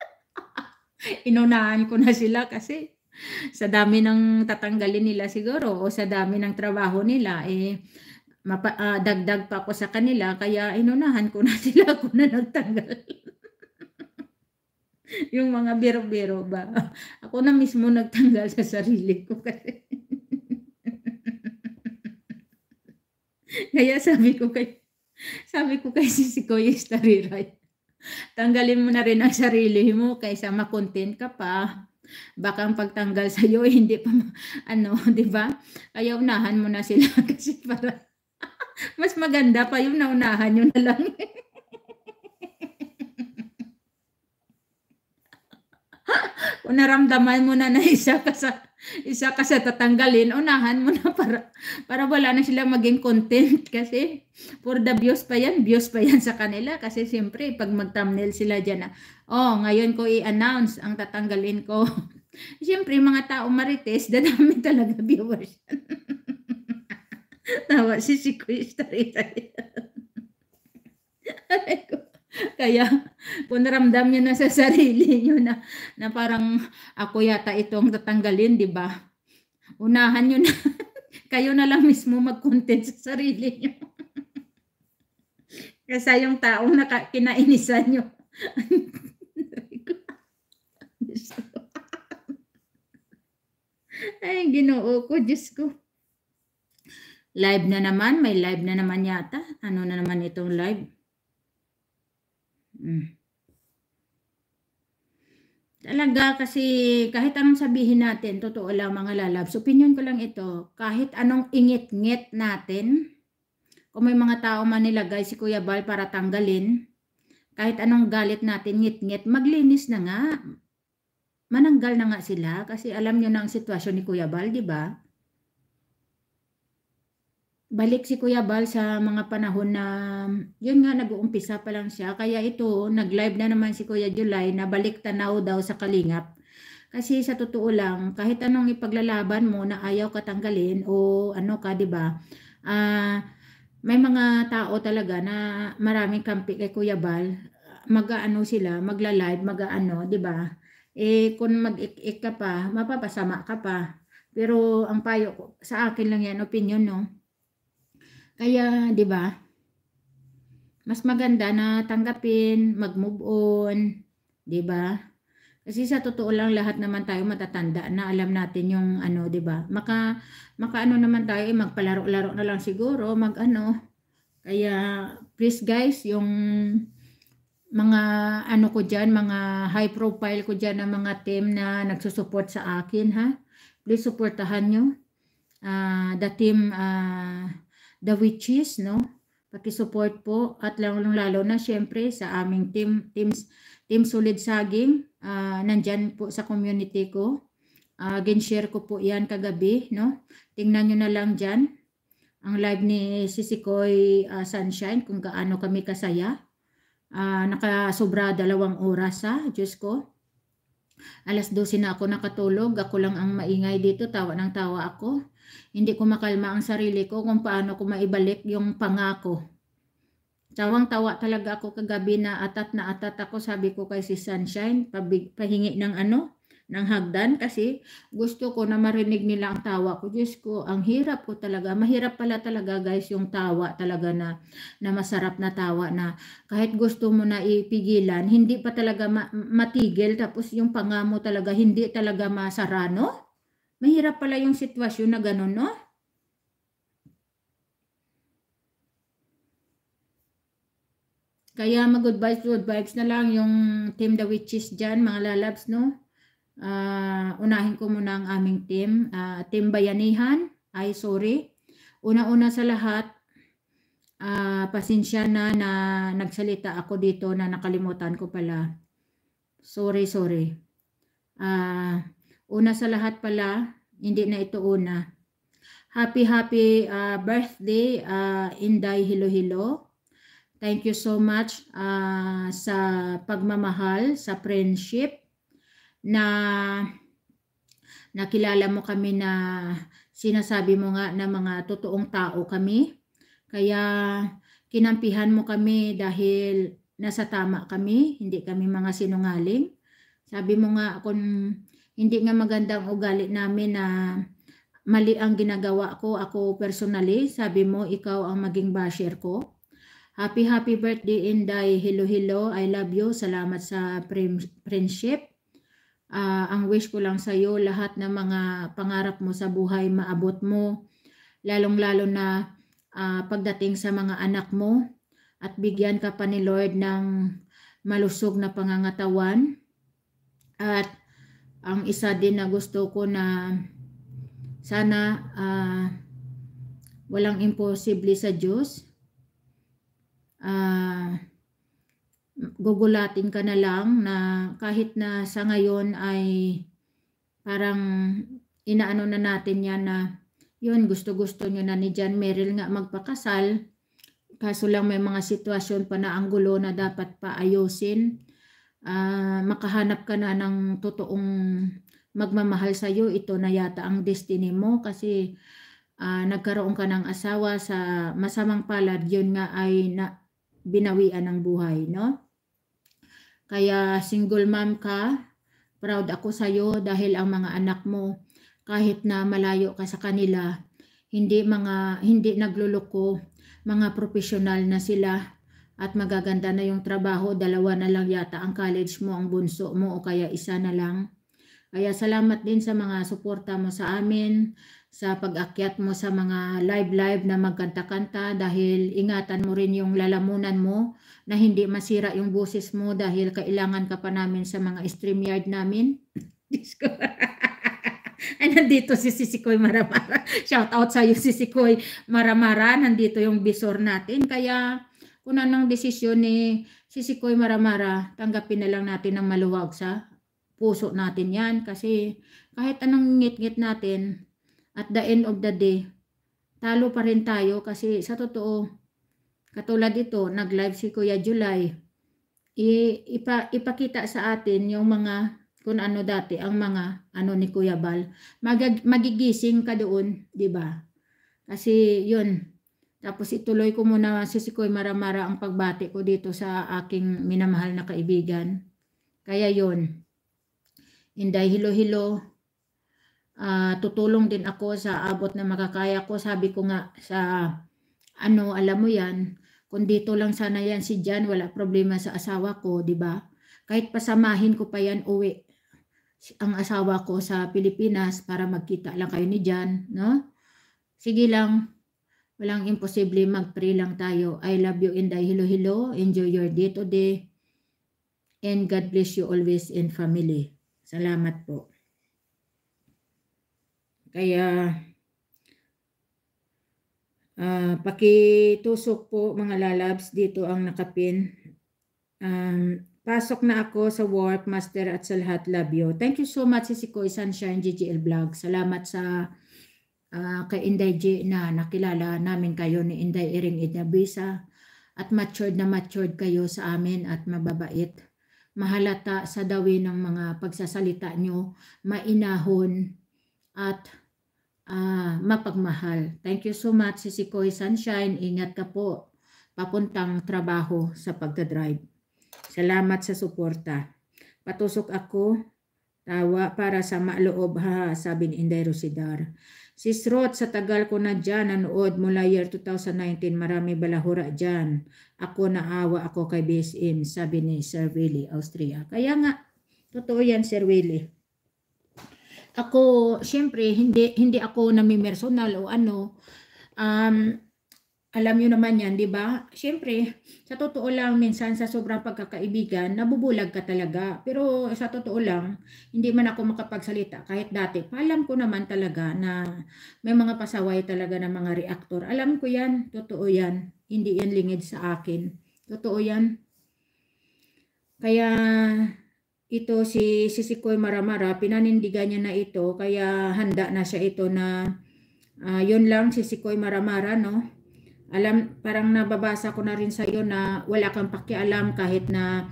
Inunahan ko na sila kasi sa dami ng tatanggalin nila siguro o sa dami ng trabaho nila eh mapa, uh, dagdag pa ako sa kanila kaya inunahan ko na sila ako na nagtanggal. yung mga biro-biro ba. Ako na mismo nagtanggal sa sarili ko kasi Kaya sabi ko kay sabi ko kay si si Kuya Stariray, tanggalin mo na rin ang sarili mo kaysa makontent ka pa. Baka ang pagtanggal sa iyo hindi pa ano, 'di ba? Kaya unahan mo na sila kasi para mas maganda pa yung naunahan yun na lang. Kung mo na na isa ka sa isa ka sa tatanggalin, unahan mo na para, para wala na sila maging content kasi for the views pa yan, views pa yan sa kanila kasi siyempre pag mag-thumbnail sila dyan na, ah, oh, ngayon ko i-announce ang tatanggalin ko. siyempre mga tao marites, dadami talaga viewers. Tawa si si Chris Tarita. Aray ko. Kaya kung naramdam niyo na sa sarili niyo na, na parang ako yata itong tatanggalin, di ba? Unahan niyo na. kayo na lang mismo mag-content sa sarili niyo. Kasi yung taong naka, kinainisan niyo. Ay, ginoo ko, Diyos ko. Live na naman, may live na naman yata. Ano na naman itong live? Mm. Talaga kasi kahit anong sabihin natin, totoo lang mga lalabs, opinion ko lang ito, kahit anong ingit-ngit natin, kung may mga tao man nilagay si Kuya Bal para tanggalin, kahit anong galit natin, ngit-ngit, maglinis na nga. Mananggal na nga sila kasi alam nyo na ang sitwasyon ni Kuya Bal, di ba? balik si Kuya Bal sa mga panahon na yun nga nag-uumpisa pa lang siya. Kaya ito, nag-live na naman si Kuya July na balik tanaw daw sa Kalingap. Kasi sa totoo lang, kahit anong ipaglalaban mo na ayaw katanggalin o ano ka, 'di ba? Ah, uh, may mga tao talaga na maraming kampi kay Kuya Bal. Mag-aano sila, magla-live, mag-aano, 'di ba? Eh kung mag-ik-ik ka pa, mapapasama ka pa. Pero ang payo ko, sa akin lang yan opinion, no? Kaya, di ba? Mas maganda na tanggapin, mag-move on, di ba? Kasi sa totoo lang lahat naman tayo matatanda na alam natin yung ano, 'di ba? Maka makaano naman tayo eh, magpalaro-laro na lang siguro, magano. Kaya please guys, yung mga ano ko diyan, mga high profile ko diyan ng mga team na nagsusuport sa akin ha. Please suportahan nyo. Uh, the team uh, the witches, no? paki-support po at lalong lalo na syempre sa aming team teams team Solid Saging, uh, nandyan po sa community ko. Uh, share ko po 'yan kagabi, no? Tingnan niyo na lang diyan ang live ni Sisikoy uh, ah, Sunshine kung gaano kami kasaya. Uh, naka sobra dalawang oras sa Diyos ko. Alas 12 na ako nakatulog. Ako lang ang maingay dito. Tawa ng tawa ako. Hindi ko makalma ang sarili ko kung paano ko maibalik yung pangako. Tawang-tawa talaga ako kagabi na atat na atat ako. Sabi ko kay si Sunshine, pahingi ng ano, ng hagdan kasi gusto ko na marinig nila ang tawa ko. Diyos ko, ang hirap ko talaga. Mahirap pala talaga guys yung tawa talaga na, na masarap na tawa na kahit gusto mo na ipigilan, hindi pa talaga ma- matigil tapos yung pangamo talaga hindi talaga masara, no? Mahirap pala yung sitwasyon na ganun, no? Kaya mag goodbye vibes, good vibes na lang yung Team The Witches dyan, mga lalabs, no? uh, unahin ko muna ang aming team. Uh, team Bayanihan, ay sorry. Una-una sa lahat, uh, pasensya na na nagsalita ako dito na nakalimutan ko pala. Sorry, sorry. Uh, una sa lahat pala, hindi na ito una. Happy, happy uh, birthday, uh, Inday Hilohilo. Thank you so much uh, sa pagmamahal, sa friendship na nakilala mo kami na sinasabi mo nga na mga totoong tao kami. Kaya kinampihan mo kami dahil nasa tama kami, hindi kami mga sinungaling. Sabi mo nga kung hindi nga magandang ugali namin na mali ang ginagawa ko, ako personally, sabi mo ikaw ang maging basher ko. Happy happy birthday Inday, hello hello, I love you, salamat sa friendship uh, ang wish ko lang sa iyo lahat ng mga pangarap mo sa buhay maabot mo lalong-lalo na uh, pagdating sa mga anak mo at bigyan ka pa ni Lord ng malusog na pangangatawan at ang isa din na gusto ko na sana uh, walang imposible sa Diyos. Ah uh, gugulatin ka na lang na kahit na sa ngayon ay parang inaano na natin yan na yun gusto-gusto nyo na ni John Merrill nga magpakasal kaso lang may mga sitwasyon pa na ang gulo na dapat paayusin uh, ah, makahanap ka na ng totoong magmamahal sa iyo ito na yata ang destiny mo kasi uh, nagkaroon ka ng asawa sa masamang palad yun nga ay na, binawian ng buhay, no? Kaya single mom ka, proud ako sa'yo dahil ang mga anak mo, kahit na malayo ka sa kanila, hindi mga hindi nagluloko, mga profesional na sila at magaganda na yung trabaho, dalawa na lang yata ang college mo, ang bunso mo o kaya isa na lang. Kaya salamat din sa mga suporta mo sa amin, sa pag-akyat mo sa mga live-live na magkanta-kanta dahil ingatan mo rin yung lalamunan mo na hindi masira yung boses mo dahil kailangan ka pa namin sa mga stream yard namin. Diyos Ay, nandito si Sisikoy Maramara. Shout out sa iyo, Sisikoy Maramara. Nandito yung visor natin. Kaya, kung ng desisyon ni Sisikoy Maramara, tanggapin na lang natin ng maluwag sa puso natin yan. Kasi, kahit anong ngit-ngit natin, at the end of the day, talo pa rin tayo kasi sa totoo, katulad ito, nag-live si Kuya July, I, ipa, ipakita sa atin yung mga kung ano dati ang mga ano ni Kuya Bal. Magag, magigising ka doon, 'di ba? Kasi 'yun. Tapos ituloy ko muna si Sikoy Maramara ang pagbati ko dito sa aking minamahal na kaibigan. Kaya 'yun. Inday Hilo-Hilo, uh, tutulong din ako sa abot na makakaya ko. Sabi ko nga sa ano, alam mo yan, kung dito lang sana yan si Jan, wala problema sa asawa ko, di ba? Kahit pasamahin ko pa yan uwi ang asawa ko sa Pilipinas para magkita lang kayo ni Jan, no? Sige lang, walang imposible, mag-pray lang tayo. I love you and I hello hello. Enjoy your day today. And God bless you always and family. Salamat po. Kaya, uh, pakitusok po mga lalabs, dito ang nakapin. Um, pasok na ako sa work, master at sa lahat, love you. Thank you so much, si Koy Sunshine GGL Vlog. Salamat sa uh, kay Inday G na nakilala namin kayo ni Inday Iring Idabisa at matured na matured kayo sa amin at mababait. Mahalata sa dawi ng mga pagsasalita nyo, mainahon at uh, mapagmahal. Thank you so much, Koy Sunshine. Ingat ka po papuntang trabaho sa pagdadrive. Salamat sa suporta. Patusok ako, tawa para sa maaloob ha, sabi ni Inday Rosidar. Si Srot, sa tagal ko na dyan, nanood mula year 2019, marami balahura dyan. Ako naawa ako kay BSM, sabi ni Sir Willie, Austria. Kaya nga, totoo yan, Sir Willie. Ako, syempre, hindi, hindi ako namimersonal o ano. Um, alam nyo naman yan, di ba? Syempre, sa totoo lang, minsan sa sobrang pagkakaibigan, nabubulag ka talaga. Pero sa totoo lang, hindi man ako makapagsalita kahit dati. alam ko naman talaga na may mga pasaway talaga ng mga reaktor. Alam ko yan, totoo yan. Hindi yan lingid sa akin. Totoo yan. Kaya ito si Sisikoy Maramara, pinanindigan niya na ito kaya handa na siya ito na uh, yun lang Sisikoy Maramara no. Alam parang nababasa ko na rin sa iyo na wala kang pakialam kahit na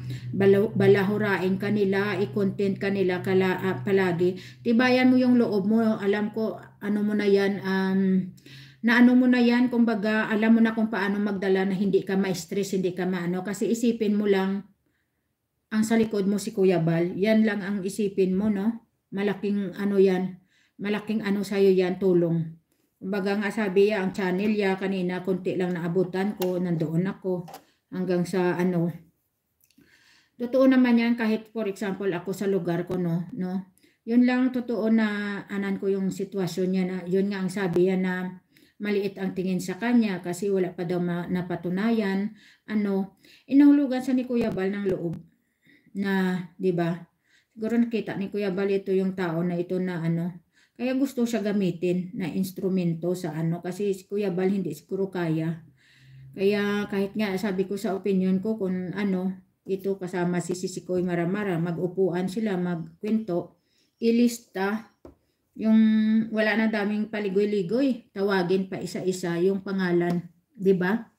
balahurain kanila, i-content kanila kala, uh, palagi. Tibayan mo yung loob mo. Alam ko ano mo na yan um, na ano mo na yan, kumbaga alam mo na kung paano magdala na hindi ka ma-stress, hindi ka maano kasi isipin mo lang ang sa likod mo si Kuya Bal, yan lang ang isipin mo, no? Malaking ano yan, malaking ano sa'yo yan, tulong. Kumbaga nga sabi ya, ang channel ya, kanina konti lang naabutan ko, nandoon ako hanggang sa ano. Totoo naman yan kahit for example ako sa lugar ko, no? no? Yun lang totoo na anan ko yung sitwasyon niya na yun nga ang sabi yan na maliit ang tingin sa kanya kasi wala pa daw napatunayan. Ano, inahulugan sa ni Kuya Bal ng loob na, 'di ba? Siguro nakita ni Kuya Balito yung tao na ito na ano. Kaya gusto siya gamitin na instrumento sa ano kasi si Kuya Bal hindi siguro kaya. Kaya kahit nga sabi ko sa opinion ko kung ano, ito kasama si Sisikoy Maramara, mag-upuan sila, magkwento, ilista yung wala na daming paligoy-ligoy, tawagin pa isa-isa yung pangalan, 'di ba?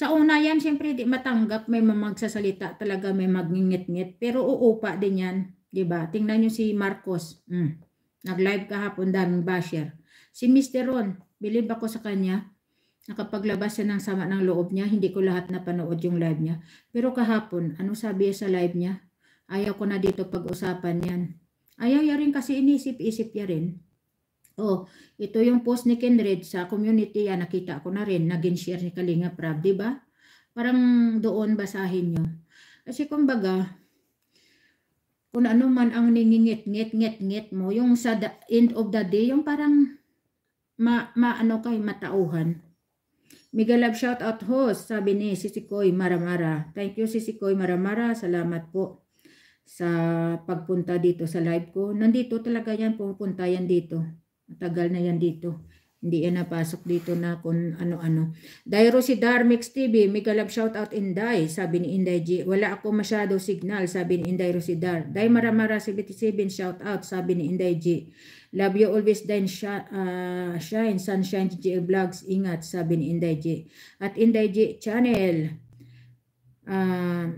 Sa una yan, siyempre di matanggap, may mamagsasalita talaga, may magngingit-ngit. Pero uupa din yan, di ba? Tingnan nyo si Marcos. Mm. Nag-live kahapon, daming basher. Si Mr. Ron, bilib ako sa kanya. Nakapaglabas siya ng sama ng loob niya. Hindi ko lahat napanood yung live niya. Pero kahapon, ano sabi sa live niya? Ayaw ko na dito pag-usapan yan. Ayaw niya rin kasi inisip-isip niya rin. Oh, ito yung post ni Kenred sa community yan. Ah, nakita ko na rin. Naging share ni Kalinga Prab, di ba? Parang doon basahin nyo. Kasi kumbaga, kung ano man ang ningingit, ngit, ngit, ngit mo, yung sa the end of the day, yung parang ma, maano kay matauhan. Migalab shout out host, sabi ni Sisikoy Maramara. Thank you Sisikoy Maramara, salamat po sa pagpunta dito sa live ko. Nandito talaga yan, pupunta yan dito. Matagal na yan dito. Hindi yan napasok dito na kung ano-ano. Dairo si Darmix TV, Mikalab shoutout Inday, sabi ni Inday G. Wala ako masyado signal, sabi ni Inday Dar. Day Maramara 77, out. sabi ni Inday G. Love you always, din shine, uh, ah, shine sunshine GL Vlogs, ingat, sabi ni Inday G. At Inday G Channel, ah, uh,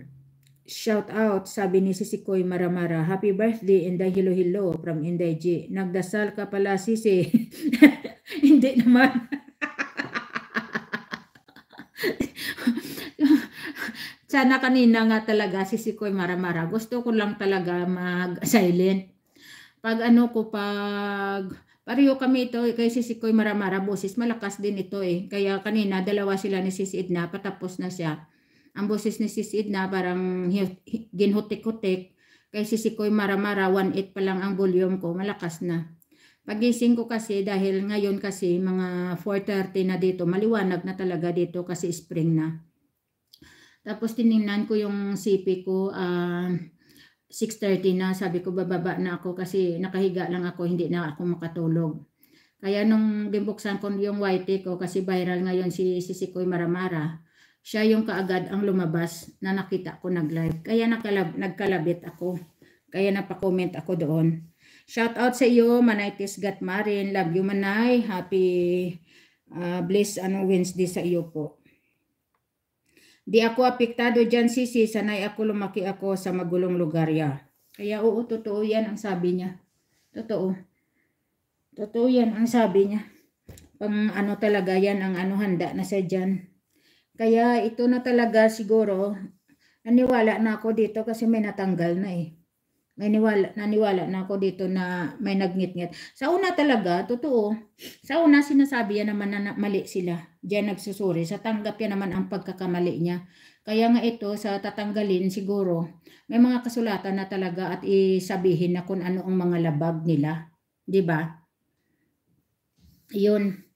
Shout out, sabi ni Sisikoy Maramara. Happy birthday, Inday Hilo Hilo from Inday G. Nagdasal ka pala, Sisi. Hindi naman. Sana kanina nga talaga, Sisikoy Maramara. Gusto ko lang talaga mag-silent. Pag ano ko, pag... Pareho kami ito, eh, kay Sisi Koy Maramara, boses, malakas din ito eh. Kaya kanina, dalawa sila ni Sisi Edna, patapos na siya ang boses ni Sis Edna parang ginhutik-hutik. Kay Sisi ko'y mara 1.8 pa lang ang volume ko. Malakas na. Pagising ko kasi dahil ngayon kasi mga 4.30 na dito. Maliwanag na talaga dito kasi spring na. Tapos tinignan ko yung CP ko. Uh, ah, 6.30 na. Sabi ko bababa na ako kasi nakahiga lang ako. Hindi na ako makatulog. Kaya nung gimbuksan ko yung YT ko kasi viral ngayon si Sisi Koy Maramara siya yung kaagad ang lumabas na nakita ko nag-live. Kaya nakalab, nagkalabit ako. Kaya napakomment ako doon. Shout out sa iyo, Manaitis Gatmarin. Love you, Manay. Happy uh, ah, blessed ano, Wednesday sa iyo po. Di ako apektado dyan, sisi. Sanay ako lumaki ako sa magulong lugar ya. Kaya oo, totoo yan ang sabi niya. Totoo. Totoo yan ang sabi niya. Pang ano talaga yan ang ano handa na sa dyan kaya ito na talaga siguro, naniwala na ako dito kasi may natanggal na eh. May niwala, naniwala na ako dito na may nagngit-ngit. Sa una talaga, totoo, sa una sinasabi yan naman na mali sila. Diyan nagsusuri. Sa tanggap yan naman ang pagkakamali niya. Kaya nga ito, sa tatanggalin siguro, may mga kasulatan na talaga at isabihin na kung ano ang mga labag nila. ba diba? Yun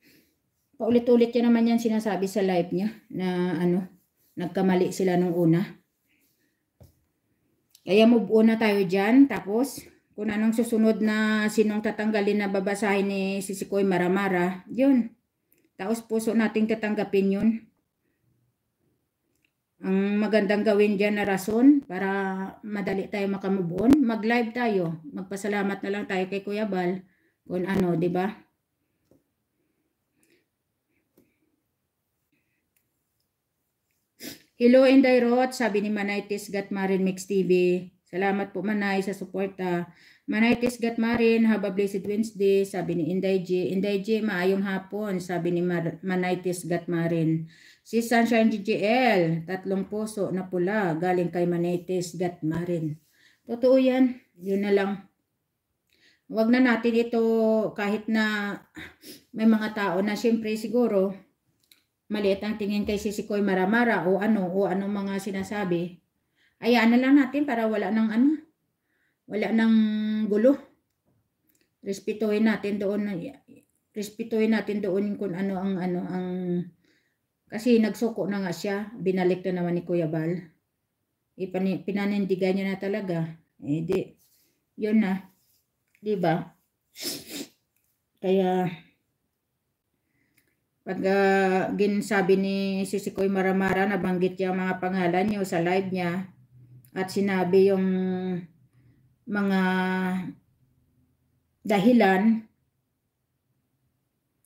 paulit-ulit niya naman yan sinasabi sa live niya na ano, nagkamali sila nung una. Kaya move on na tayo dyan. Tapos, kung anong susunod na sinong tatanggalin na babasahin ni Sisikoy Maramara, yun. Taos puso nating tatanggapin yun. Ang magandang gawin dyan na rason para madali tayo makamove on. Mag-live tayo. Magpasalamat na lang tayo kay Kuya Bal. Kung ano, di ba? Hello Inday I sabi ni Manitis Gatmarin Mix TV. Salamat po Manay sa suporta. Ah. Gatmarin, have a blessed Wednesday, sabi ni Inday J. Inday J, maayong hapon, sabi ni Mar Manitis Gatmarin. Si Sunshine GGL, tatlong puso na pula, galing kay Manitis Gatmarin. Totoo yan, yun na lang. Huwag na natin ito kahit na may mga tao na siyempre siguro maliit ang tingin kay ko'y Maramara o ano o anong mga sinasabi, ayaan na lang natin para wala ng ano, wala ng gulo. Respetuhin natin doon respetuhin natin doon kung ano ang ano ang kasi nagsuko na nga siya, binalik na naman ni Kuya Bal. Ipani, pinanindigan niya na talaga. Eh di, yun na. 'Di ba? Kaya pag uh, ah, ginsabi ni Sisikoy Maramara, nabanggit niya mga pangalan niyo sa live niya at sinabi yung mga dahilan,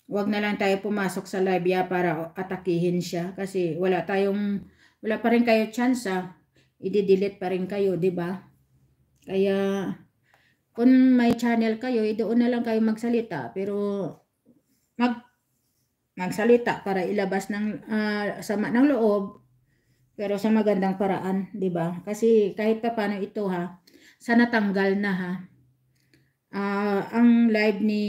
wag na lang tayo pumasok sa live niya para atakihin siya kasi wala tayong, wala pa rin kayo chance ah. I-delete pa rin kayo, di ba? Kaya, kung may channel kayo, eh, doon na lang kayo magsalita. Pero, mag magsalita para ilabas ng uh, sama ng loob pero sa magandang paraan, 'di ba? Kasi kahit pa paano ito ha, sana tanggal na ha. Uh, ang live ni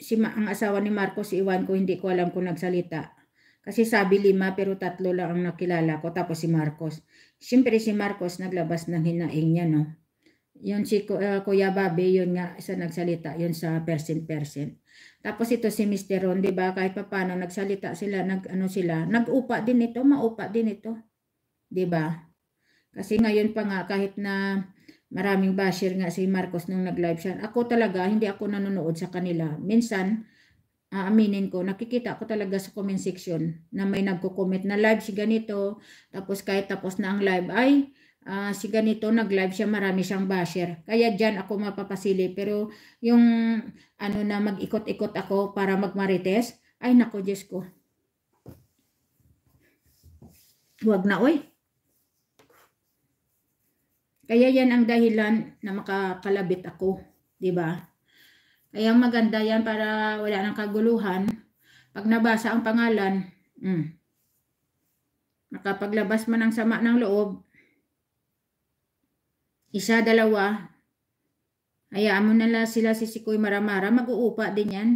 si Ma, ang asawa ni Marcos si Iwan ko hindi ko alam kung nagsalita. Kasi sabi lima pero tatlo lang ang nakilala ko tapos si Marcos. Siyempre si Marcos naglabas ng hinaing niya no. Yun si uh, Kuya Babe yun nga isa nagsalita yun sa percent percent. Tapos ito si Mr. Ron, 'di ba? Kahit papaano nagsalita sila, nag ano sila, nag-upa din ito, maupa din ito. 'Di ba? Kasi ngayon pa nga kahit na maraming basher nga si Marcos nung nag-live siya. Ako talaga hindi ako nanonood sa kanila. Minsan aaminin ko, nakikita ko talaga sa comment section na may nagko-comment na live si ganito, tapos kahit tapos na ang live ay uh, si ganito nag-live siya, marami siyang basher. Kaya diyan ako mapapasili. Pero yung ano na mag-ikot-ikot ako para magmarites, ay nako Diyos ko. Huwag na oy. Kaya yan ang dahilan na makakalabit ako, 'di ba? Kaya maganda yan para wala nang kaguluhan. Pag nabasa ang pangalan, mm, makapaglabas man ng sama ng loob, isa, dalawa. Hayaan mo na lang sila si Sikoy Maramara. Mag-uupa din yan.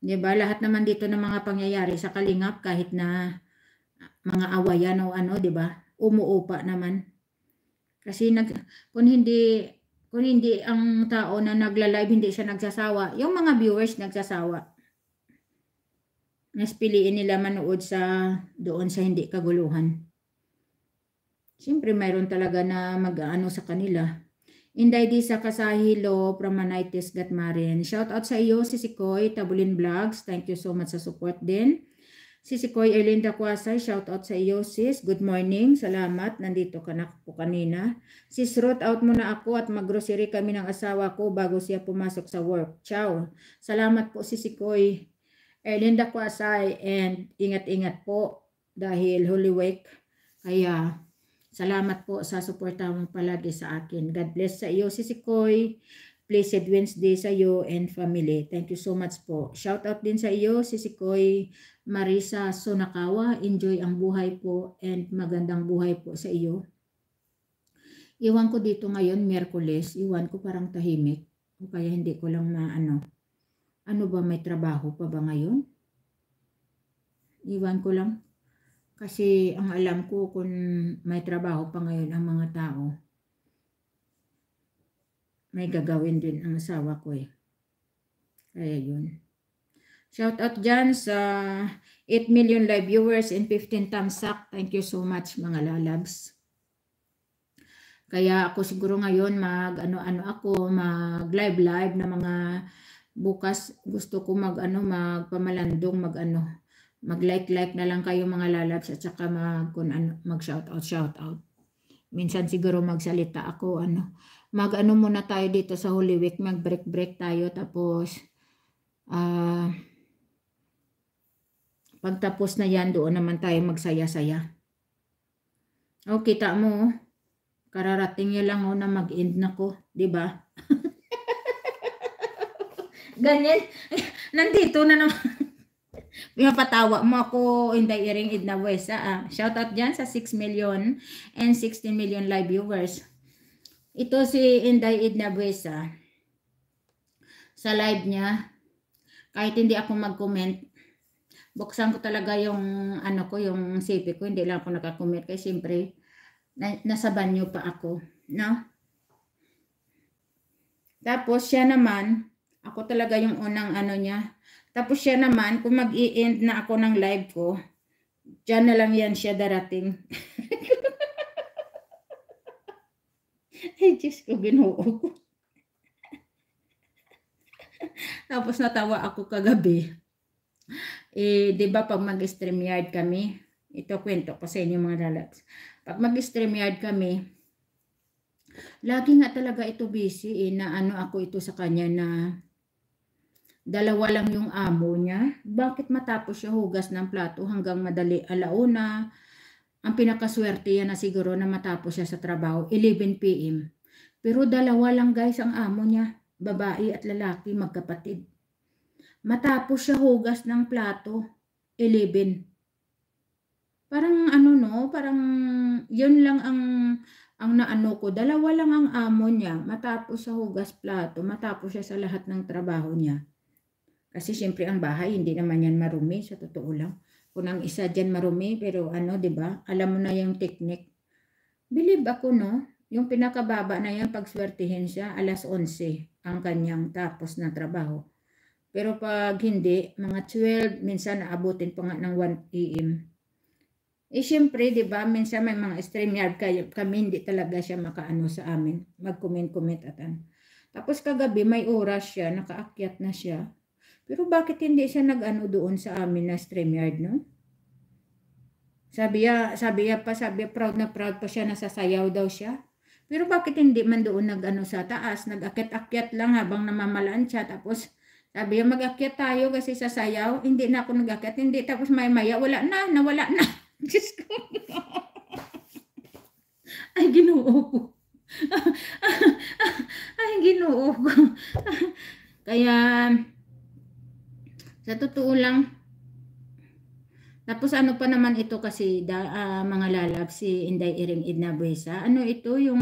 Di ba? Lahat naman dito ng mga pangyayari sa kalingap kahit na mga awayan o ano, di ba? Umuupa naman. Kasi nag, kung hindi kung hindi ang tao na nagla-live hindi siya nagsasawa, yung mga viewers nagsasawa. Mas piliin nila manood sa doon sa hindi kaguluhan. Siyempre, mayroon talaga na mag-ano sa kanila. Inday di sa Kasahilo, Pramanitis Gatmarin. Shout out sa iyo, si Sikoy, Tabulin Vlogs. Thank you so much sa support din. Si Sikoy Erlinda Kwasay, shout out sa iyo sis. Good morning, salamat. Nandito ka na po kanina. Sis, root out muna ako at maggrocery kami ng asawa ko bago siya pumasok sa work. Ciao. Salamat po si Sikoy Erlinda Kwasay and ingat-ingat po dahil Holy Week. Kaya Salamat po sa suporta mo palagi sa akin. God bless sa iyo, Sisi Koy. Blessed Wednesday sa iyo and family. Thank you so much po. Shout out din sa iyo, Sisi Koy Marisa Sonakawa. Enjoy ang buhay po and magandang buhay po sa iyo. Iwan ko dito ngayon, Merkules. Iwan ko parang tahimik. O kaya hindi ko lang maano. Ano ba, may trabaho pa ba ngayon? Iwan ko lang. Kasi ang alam ko kung may trabaho pa ngayon ang mga tao, may gagawin din ang asawa ko eh. Kaya yun. Shout out dyan sa 8 million live viewers and 15 thumbs up. Thank you so much mga lalabs. Kaya ako siguro ngayon mag ano-ano ako, mag live live na mga bukas gusto ko mag ano magpamalandong mag ano mag-like-like na lang kayo mga lalabs at saka mag, kung ano, mag-shoutout, shoutout. Minsan siguro magsalita ako, ano. Mag-ano muna tayo dito sa Holy Week, mag-break-break tayo tapos ah uh, pagtapos na yan, doon naman tayo magsaya-saya. O, oh, kita mo, oh, kararating niya lang oh, na mag-end na ko, di ba? Ganyan, nandito na naman. Ipapatawa mo ako in the iring in the west. Ah, Shout out dyan sa 6 million and 16 million live viewers. Ito si Inday Idnabuesa sa live niya. Kahit hindi ako mag-comment, buksan ko talaga yung ano ko, yung sipi ko. Hindi lang ako nakakomment kasi siyempre na, nasa banyo pa ako. No? Tapos siya naman, ako talaga yung unang ano niya, tapos siya naman, kung mag-i-end na ako ng live ko, dyan na lang yan siya darating. Ay, Diyos ko, ginuo ko. Tapos natawa ako kagabi. Eh, di ba pag mag-stream yard kami, ito kwento ko sa inyo mga lalags. Pag mag-stream yard kami, lagi nga talaga ito busy eh, na ano ako ito sa kanya na Dalawa lang yung amo niya. Bakit matapos siya hugas ng plato hanggang madali alauna? Ang pinakaswerte yan na siguro na matapos siya sa trabaho, 11 p.m. Pero dalawa lang guys ang amo niya, babae at lalaki magkapatid. Matapos siya hugas ng plato, 11. Parang ano no, parang yun lang ang ang naano ko, dalawa lang ang amo niya matapos sa hugas plato, matapos siya sa lahat ng trabaho niya. Kasi siyempre ang bahay, hindi naman yan marumi, sa totoo lang. Kung ang isa dyan marumi, pero ano, ba diba? alam mo na yung technique. Believe ako, no? Yung pinakababa na yan, pagswertihin siya, alas 11 ang kanyang tapos na trabaho. Pero pag hindi, mga 12, minsan naabutin pa nga ng 1 a.m. Eh siyempre, di ba, minsan may mga stream yard kayo, kami hindi talaga siya makaano sa amin, mag-comment-comment at ano. Tapos kagabi, may oras siya, nakaakyat na siya. Pero bakit hindi siya nag-ano doon sa amin na StreamYard, no? Sabi niya, sabi niya pa, sabi niya, proud na proud pa siya, nasasayaw daw siya. Pero bakit hindi man doon nag-ano sa taas, nag-akyat-akyat lang habang namamalaan siya, tapos sabi niya, mag-akyat tayo kasi sasayaw, hindi na ako nag-akyat, hindi, tapos may maya, wala na, nawala na. Diyos ko. Ay, ginoo ko. Ay, ginoo ko. Kaya, sa totoo lang, tapos ano pa naman ito kasi da, uh, mga lalab si Inday Iring Edna Buesa. Ano ito yung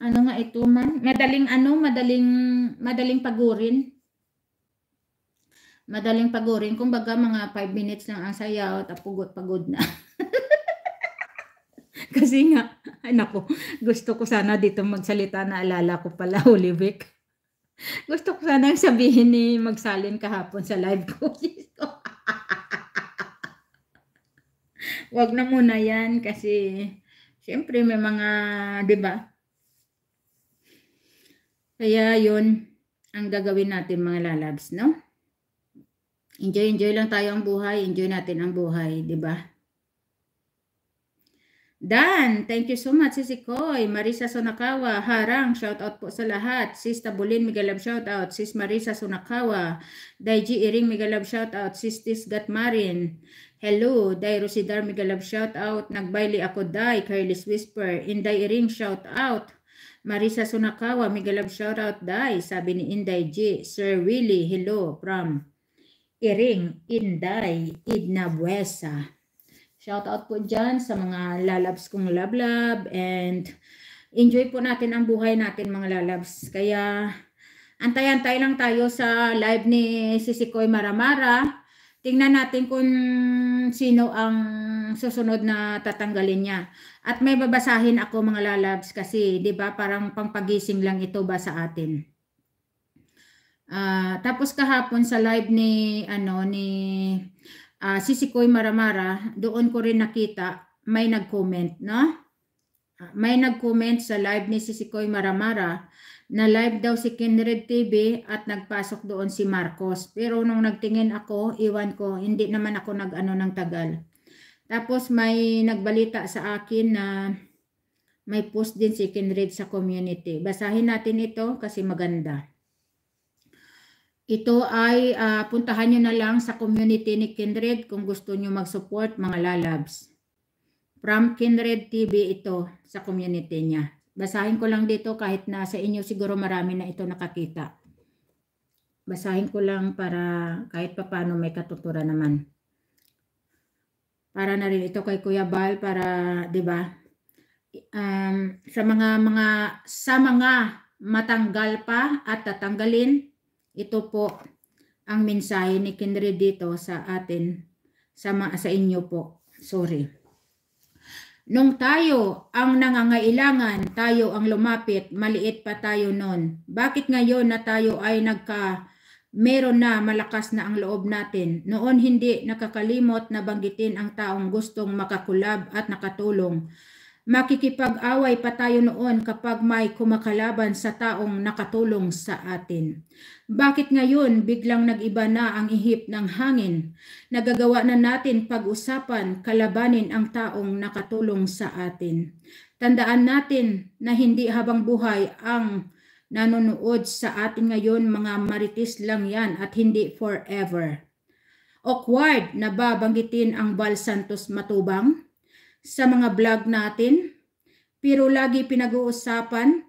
ano nga ito man? Madaling ano, madaling madaling pagurin. Madaling pagurin. Kumbaga mga 5 minutes lang ang sayaw tapos pagod na. kasi nga, ay nako, gusto ko sana dito magsalita na alala ko pala Holy Week. Gusto ko sanang sabihin ni Magsalin kahapon sa live ko. Wag na muna yan kasi siyempre may mga, di ba? Kaya yun ang gagawin natin mga lalabs, no? Enjoy, enjoy lang tayo ang buhay. Enjoy natin ang buhay, di ba? Dan, thank you so much. Sisi Koy, Marisa Sonakawa, Harang, shout out po sa lahat. Sis Tabulin, Migalab, shout out. Sis Marisa Sonakawa, Daiji Iring, Migalab, shout out. Sis Tis Gatmarin, hello. Day Rosidar, Migalab, shout out. Nagbaili ako, Dai, Careless Whisper. Inday Iring, shout out. Marisa Sonakawa, Migalab, shout out, Dai. Sabi ni Inday G, Sir Willie, hello, from Iring, Inday, Idna Buesa. Shout out po dyan sa mga lalabs kong lablab and enjoy po natin ang buhay natin mga lalabs. Kaya antay-antay lang tayo sa live ni Sisikoy Maramara. Tingnan natin kung sino ang susunod na tatanggalin niya. At may babasahin ako mga lalabs kasi 'di ba parang pangpagising lang ito ba sa atin. Uh, tapos kahapon sa live ni ano ni uh, ah, sisikoy Maramara, doon ko rin nakita may nag-comment, no? Ah, may nag-comment sa live ni sisikoy Maramara na live daw si Kindred TV at nagpasok doon si Marcos. Pero nung nagtingin ako, iwan ko, hindi naman ako nag-ano ng tagal. Tapos may nagbalita sa akin na may post din si Kindred sa community. Basahin natin ito kasi maganda. Ito ay uh, puntahan nyo na lang sa community ni Kindred kung gusto nyo mag-support mga lalabs. From Kindred TV ito sa community niya. Basahin ko lang dito kahit na sa inyo siguro marami na ito nakakita. Basahin ko lang para kahit papano may katuturan naman. Para na rin ito kay Kuya Bal para, 'di ba? Um, sa mga mga sa mga matanggal pa at tatanggalin ito po ang mensahe ni Kindred dito sa atin, sa, sa inyo po. Sorry. Nung tayo ang nangangailangan, tayo ang lumapit, maliit pa tayo noon. Bakit ngayon na tayo ay nagka meron na malakas na ang loob natin. Noon hindi nakakalimot na banggitin ang taong gustong makakulab at nakatulong Makikipag-away pa tayo noon kapag may kumakalaban sa taong nakatulong sa atin. Bakit ngayon biglang nag-iba na ang ihip ng hangin? Nagagawa na natin pag-usapan, kalabanin ang taong nakatulong sa atin. Tandaan natin na hindi habang buhay ang nanonood sa atin ngayon mga marites lang yan at hindi forever. Awkward na ba banggitin ang Bal Santos Matubang? sa mga vlog natin. Pero lagi pinag-uusapan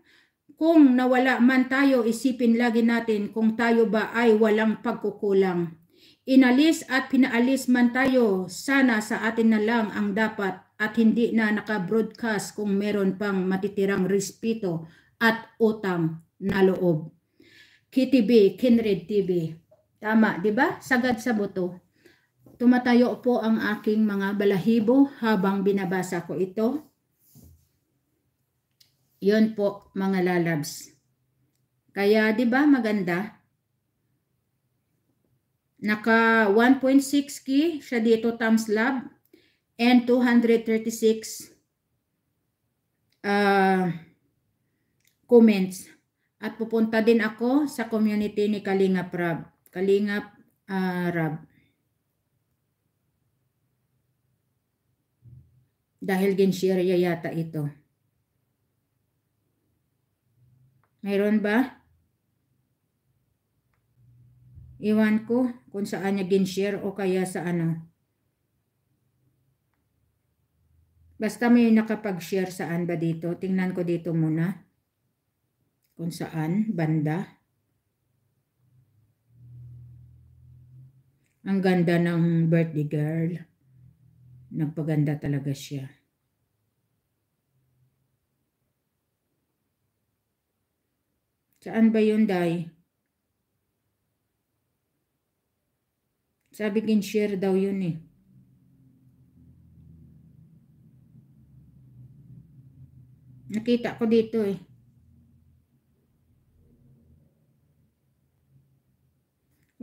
kung nawala man tayo, isipin lagi natin kung tayo ba ay walang pagkukulang. Inalis at pinaalis man tayo, sana sa atin na lang ang dapat at hindi na nakabroadcast kung meron pang matitirang respeto at utang na loob. KTB, Kinred TV. Tama, di ba? Sagad sa buto. Tumatayo po ang aking mga balahibo habang binabasa ko ito. Yon po mga lalabs. Kaya 'di ba maganda? Naka 1.6 key siya dito thumbs lab and 236 uh, ah, comments. At pupunta din ako sa community ni Kalinga Prab. Kalinga uh, Rab. Dahil Genshiria yata ito. Mayroon ba? Iwan ko kung saan niya ginshare o kaya sa ano. Basta may nakapag-share saan ba dito. Tingnan ko dito muna. Kung saan, banda. Ang ganda ng birthday girl nagpaganda talaga siya. Saan ba yun, Day? Sabi kin share daw yun eh. Nakita ko dito eh.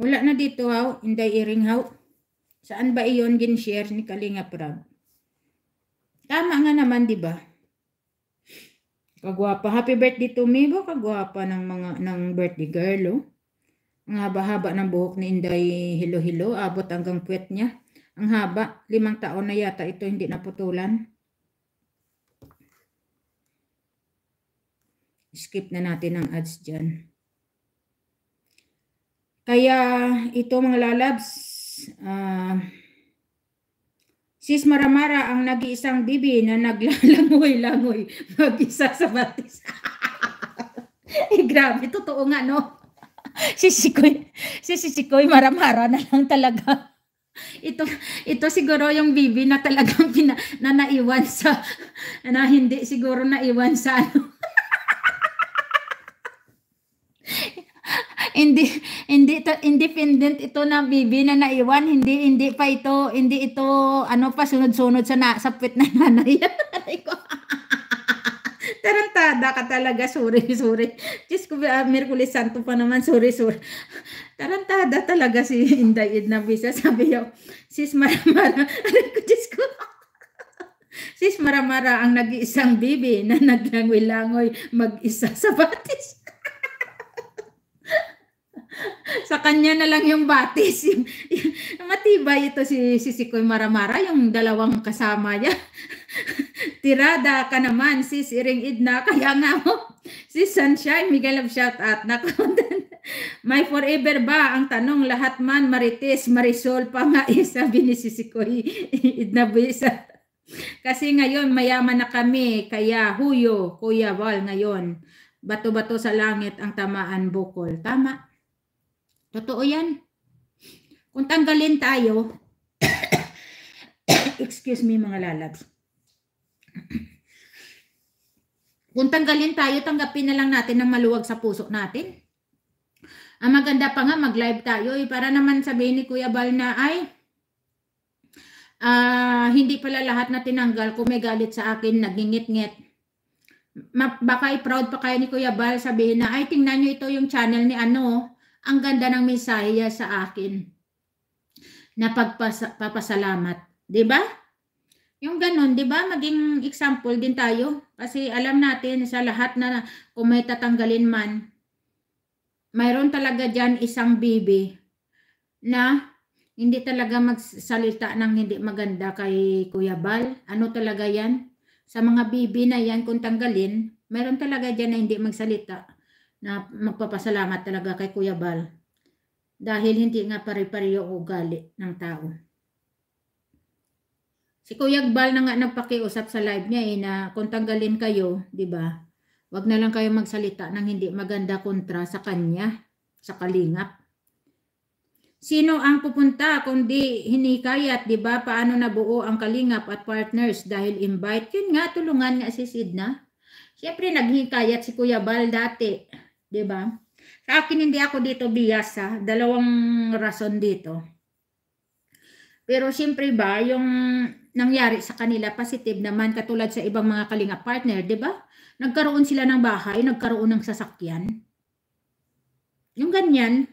Wala na dito, how? Inday earring, how? Saan ba iyon gin-share ni Kalinga Prab? Tama nga naman, di ba? Kagwapa. Happy birthday to me. Ba kagwapa ng mga ng birthday girl, oh. Ang haba-haba ng buhok ni Inday Hilo-Hilo. Abot hanggang kwet niya. Ang haba. Limang taon na yata ito hindi naputulan. Skip na natin ang ads dyan. Kaya ito mga lalabs, Sis, uh, ah, Sis Maramara ang nag-iisang bibi na naglalangoy-langoy mag-isa sa batis. eh, grabe, totoo nga, no? si Sikoy, si Sikoy Maramara na lang talaga. Ito ito siguro yung bibi na talagang pina, na naiwan sa na hindi siguro naiwan sa ano, hindi hindi to, independent ito na bibi na naiwan, hindi hindi pa ito, hindi ito ano pa sunod-sunod sa na, sa pwet na nanay. Tarantada ka talaga, sorry, sorry. Just ko, uh, ah, Merkulis Santo pa naman, sorry, sorry. Tarantada talaga si Inday na Bisa. Sabi yo sis maramara. Aray ko, Diyos ko. sis maramara ang nag-iisang bibi na naglangwilangoy mag-isa sa batis. sa kanya na lang yung batis. matibay ito si, Sisikoy Maramara, yung dalawang kasama niya. Tirada ka naman, sis Iring Idna. Kaya nga mo, sis Sunshine, Miguel of shout out. Nakundan. May forever ba? Ang tanong, lahat man, Marites, Marisol pa nga, eh, ni si Sikoy Idna Buisa. Kasi ngayon, mayaman na kami, kaya huyo, Kuya Val, ngayon. Bato-bato sa langit ang tamaan bukol. Tama. Totoo yan. Kung tanggalin tayo, excuse me mga lalabs. Kung tanggalin tayo, tanggapin na lang natin ng maluwag sa puso natin. Ang maganda pa nga, mag-live tayo. Eh, para naman sabihin ni Kuya Bal na ay, uh, hindi pala lahat na tinanggal ko may galit sa akin, nagingit-ngit. baka i-proud pa kayo ni Kuya Bal sabihin na, ay tingnan nyo ito yung channel ni ano, ang ganda ng mensahe sa akin na pagpapasalamat. Di ba? Yung ganun, di ba? Maging example din tayo. Kasi alam natin sa lahat na kung may tatanggalin man, mayroon talaga dyan isang bibi na hindi talaga magsalita ng hindi maganda kay Kuya Bal. Ano talaga yan? Sa mga bibi na yan, kung tanggalin, mayroon talaga dyan na hindi magsalita na magpapasalamat talaga kay Kuya Bal dahil hindi nga pare-pareho ugali ng tao. Si Kuya Bal na nga nagpakiusap sa live niya eh na kung tanggalin kayo, 'di ba? Wag na lang kayo magsalita ng hindi maganda kontra sa kanya, sa kalingap. Sino ang pupunta kundi hinikayat, 'di ba? Paano nabuo ang Kalingap at partners dahil invite? Yun nga tulungan nga si Sidna. Siyempre naghikayat si Kuya Bal dati ba? Diba? Sa akin hindi ako dito bias ha. Dalawang rason dito. Pero siyempre ba, yung nangyari sa kanila positive naman katulad sa ibang mga kalinga partner, 'di ba? Nagkaroon sila ng bahay, nagkaroon ng sasakyan. Yung ganyan,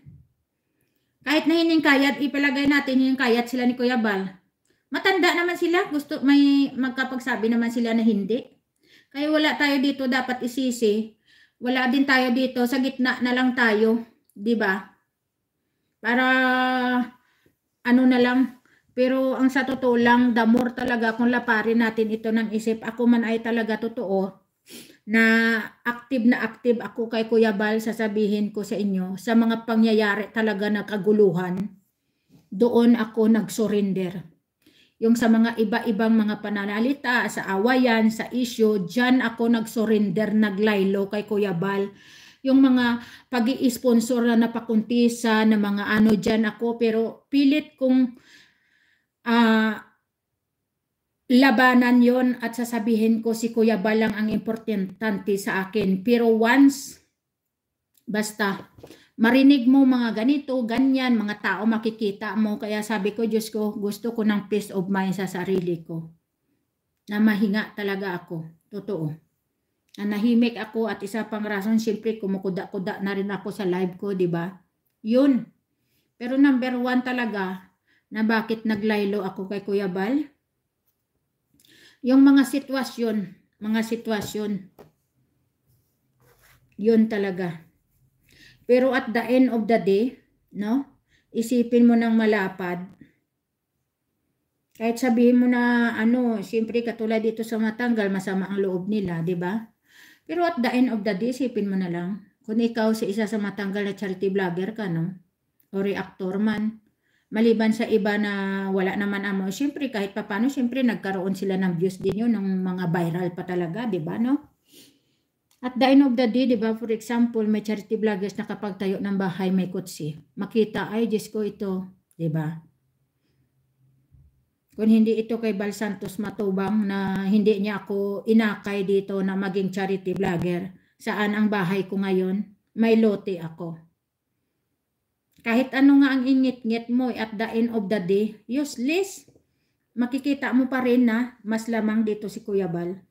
kahit na kayat, ipalagay natin yung kayat sila ni Kuya Bal. Matanda naman sila, gusto may magkapagsabi naman sila na hindi. Kaya wala tayo dito dapat isisi wala din tayo dito, sa gitna na lang tayo, 'di ba? Para ano na lang, pero ang sa totoo lang, the more talaga kung laparin natin ito ng isip, ako man ay talaga totoo na active na active ako kay Kuya Bal, sasabihin ko sa inyo, sa mga pangyayari talaga na kaguluhan, doon ako nag-surrender yung sa mga iba-ibang mga pananalita, sa awayan, sa isyo, dyan ako nag-surrender, naglaylo kay Kuya Bal. Yung mga pag sponsor na napakunti sa na mga ano dyan ako, pero pilit kong uh, labanan yon at sasabihin ko si Kuya Bal lang ang importante sa akin. Pero once, basta marinig mo mga ganito, ganyan, mga tao makikita mo. Kaya sabi ko, Diyos ko, gusto ko ng peace of mind sa sarili ko. Na mahinga talaga ako. Totoo. Na nahimik ako at isa pang rason, siyempre kumukuda-kuda na rin ako sa live ko, di ba? Yun. Pero number one talaga, na bakit naglaylo ako kay Kuya Bal? Yung mga sitwasyon, mga sitwasyon, yun talaga. Pero at the end of the day, no? Isipin mo ng malapad. Kahit sabihin mo na ano, siyempre katulad dito sa matanggal, masama ang loob nila, di ba? Pero at the end of the day, isipin mo na lang. Kung ikaw sa isa sa matanggal na charity vlogger ka, no? O reactor man. Maliban sa iba na wala naman amo, siyempre kahit papano, siyempre nagkaroon sila ng views din yun ng mga viral pa talaga, di ba, no? At the end of the day, di ba, for example, may charity vloggers na kapag tayo ng bahay may kutsi. Makita, ay, Diyos ko ito, di ba? Kung hindi ito kay Bal Santos Matubang na hindi niya ako inakay dito na maging charity vlogger, saan ang bahay ko ngayon? May lote ako. Kahit ano nga ang ingit-ngit mo at the end of the day, useless. Makikita mo pa rin na mas lamang dito si Kuya Bal.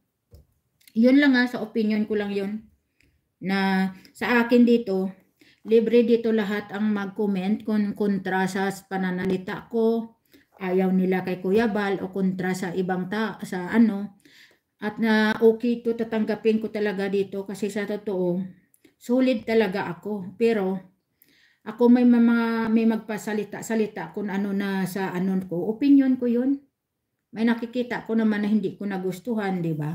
Yun lang nga, ah, sa opinion ko lang yun. Na sa akin dito, libre dito lahat ang mag-comment kung kontra sa pananalita ko, ayaw nila kay Kuya Bal o kontra sa ibang ta sa ano. At na okay to tatanggapin ko talaga dito kasi sa totoo, solid talaga ako. Pero ako may mga may magpasalita-salita kung ano na sa anon ko. Opinion ko 'yun. May nakikita ko naman na hindi ko nagustuhan, 'di ba?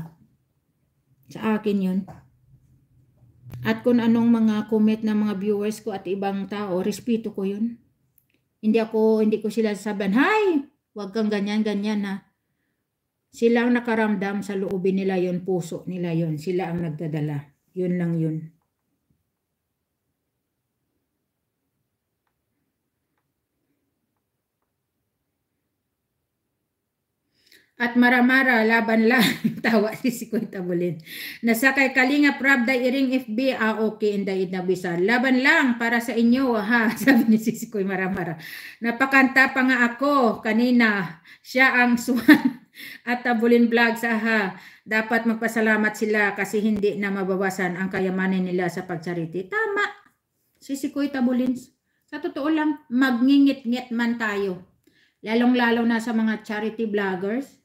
Sa akin yun. At kung anong mga comment ng mga viewers ko at ibang tao, respeto ko yun. Hindi ako, hindi ko sila sasabihan, Hay! Huwag kang ganyan, ganyan na. Sila ang nakaramdam sa loobin nila yon puso nila yon Sila ang nagdadala. Yun lang yun. at maramara laban lang tawa si Sikoy Tabulin. Nasakay kalinga pravda iring FB ah okay inda inabisa. Laban lang para sa inyo ha sabi ni Sikoy maramara. Napakanta pa nga ako kanina siya ang suwan at Tabulin Vlog sa ha. Dapat magpasalamat sila kasi hindi na mabawasan ang kayamanan nila sa pagcharity. Tama. Si Sikoy Tabulin. Sa totoo lang, magngingit-ngit man tayo. Lalong-lalo na sa mga charity vloggers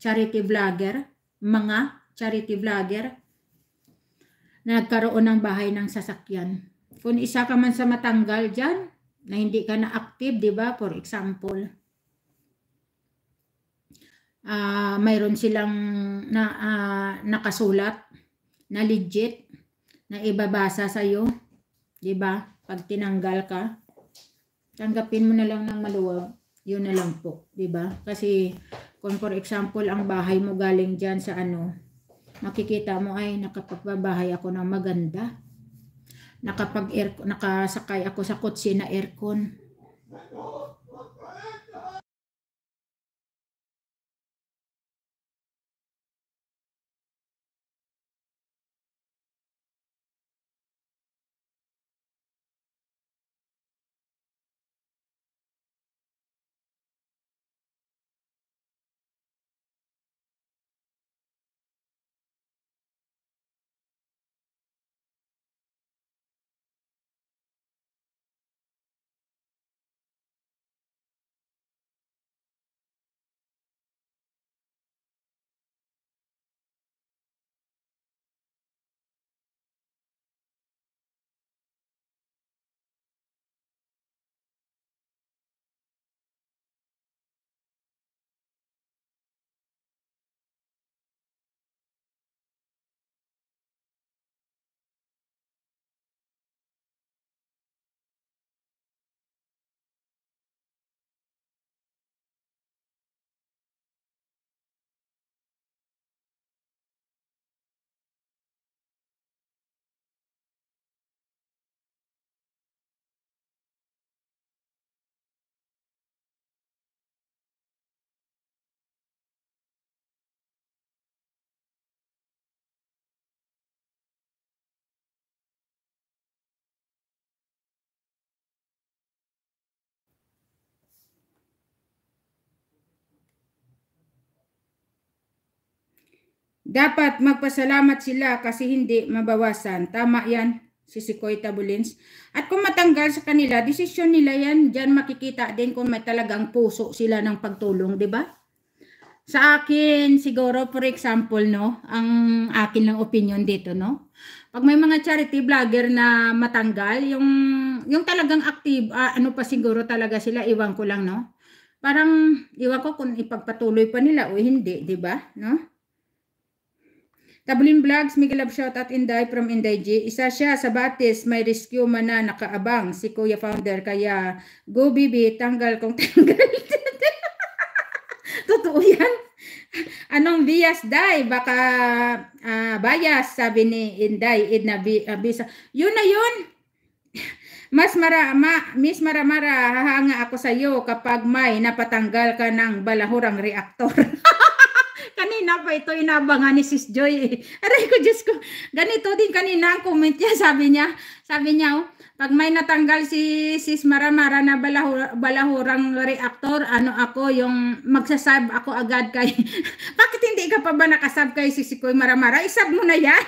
charity vlogger, mga charity vlogger, na nagkaroon ng bahay ng sasakyan. Kung isa ka man sa matanggal dyan, na hindi ka na active, di ba? For example, uh, mayroon silang na, uh, nakasulat na legit na ibabasa sa'yo, di ba? Pag tinanggal ka, tanggapin mo na lang ng maluwag, yun na lang po, di ba? Kasi kung for example, ang bahay mo galing dyan sa ano, makikita mo ay nakapagbabahay ako ng maganda. Nakapag air, nakasakay ako sa kotse na aircon. Dapat magpasalamat sila kasi hindi mabawasan. Tama yan, si Sikoy Tabulins. At kung matanggal sa kanila, desisyon nila yan. Diyan makikita din kung may talagang puso sila ng pagtulong, di ba? Sa akin, siguro, for example, no, ang akin lang opinion dito, no? Pag may mga charity vlogger na matanggal, yung, yung talagang active, ah, ano pa siguro talaga sila, iwan ko lang, no? Parang, iwan ko kung ipagpatuloy pa nila o hindi, di ba? No? Tabulin Vlogs, Miguel Love Shout at Inday from Inday G. Isa siya sa batis, may rescue man na nakaabang si Kuya Founder. Kaya go BB, tanggal kong tanggal. Totoo yan. Anong bias, Day? Baka uh, bias, sabi ni Inday, Edna B, uh, ah, Bisa. Yun na yun. Mas mara, Miss Maramara, hahanga ako sa iyo kapag may napatanggal ka ng balahurang reaktor. kanina pa ito inabangan ni Sis Joy. Eh. Aray ko, Diyos ko. Ganito din kanina ang comment niya. Sabi niya, sabi niya, oh, pag may natanggal si Sis Maramara na balahura, balahurang reactor, ano ako, yung magsasab ako agad kay... Bakit hindi ka pa ba nakasab kay si Sikoy Maramara? Isab mo na yan.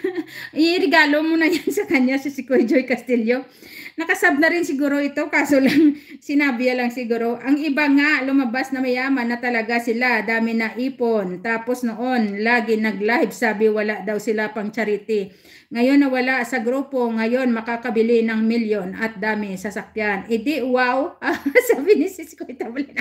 Irigalo mo na yan sa kanya si Sikoy Joy Castillo. Nakasab na rin siguro ito, kaso lang sinabi lang siguro. Ang iba nga lumabas na mayaman na talaga sila, dami na ipon. Tapos noon, lagi nag-live, sabi wala daw sila pang charity. Ngayon na wala sa grupo, ngayon makakabili ng milyon at dami sasakyan. E di wow, ah, sabi ni Sis Kuya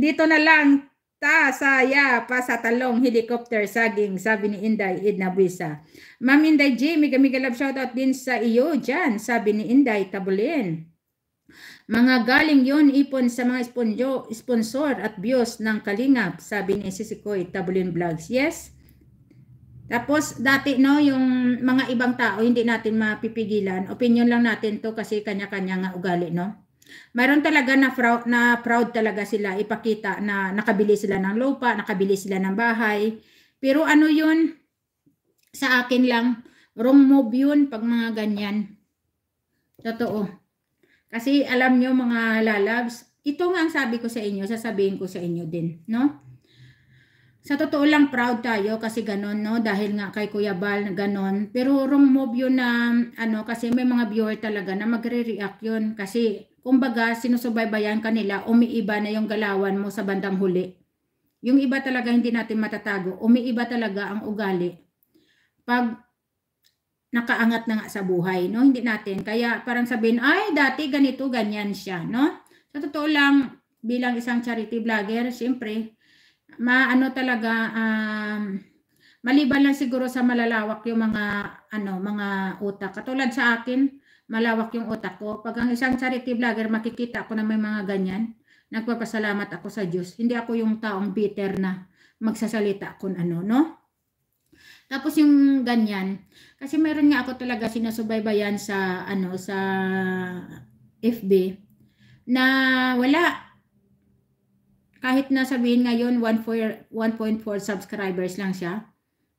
Dito na lang, Ta saya pa sa talong helicopter saging sabi ni Inday Edna Buisa. Ma'am Inday J, mega mega love shoutout din sa iyo dyan sabi ni Inday Tabulin. Mga galing yon ipon sa mga sponjo, sponsor at bios ng Kalingap sabi ni Sisikoy Tabulin Vlogs. Yes. Tapos dati no yung mga ibang tao hindi natin mapipigilan. Opinion lang natin to kasi kanya-kanya nga ugali no. Meron talaga na proud, na proud talaga sila ipakita na nakabili sila ng lupa, nakabili sila ng bahay. Pero ano yun? Sa akin lang, wrong move yun pag mga ganyan. Totoo. Kasi alam nyo mga lalabs, ito nga ang sabi ko sa inyo, sasabihin ko sa inyo din, no? Sa totoo lang proud tayo kasi ganon, no? Dahil nga kay Kuya Bal, ganon. Pero wrong move yun na, ano, kasi may mga viewer talaga na magre-react yun. Kasi kumbaga sinusubaybayan ka nila, umiiba na yung galawan mo sa bandang huli. Yung iba talaga hindi natin matatago, umiiba talaga ang ugali. Pag nakaangat na nga sa buhay, no? Hindi natin. Kaya parang sabihin, ay, dati ganito, ganyan siya, no? Sa totoo lang, bilang isang charity vlogger, siyempre, maano talaga, um, maliban lang siguro sa malalawak yung mga, ano, mga utak. Katulad sa akin, malawak yung utak ko. Pag ang isang charity vlogger, makikita ako na may mga ganyan, nagpapasalamat ako sa Diyos. Hindi ako yung taong bitter na magsasalita kung ano, no? Tapos yung ganyan, kasi meron nga ako talaga sinasubaybayan sa ano sa FB na wala kahit na sabihin ngayon 1.4 subscribers lang siya.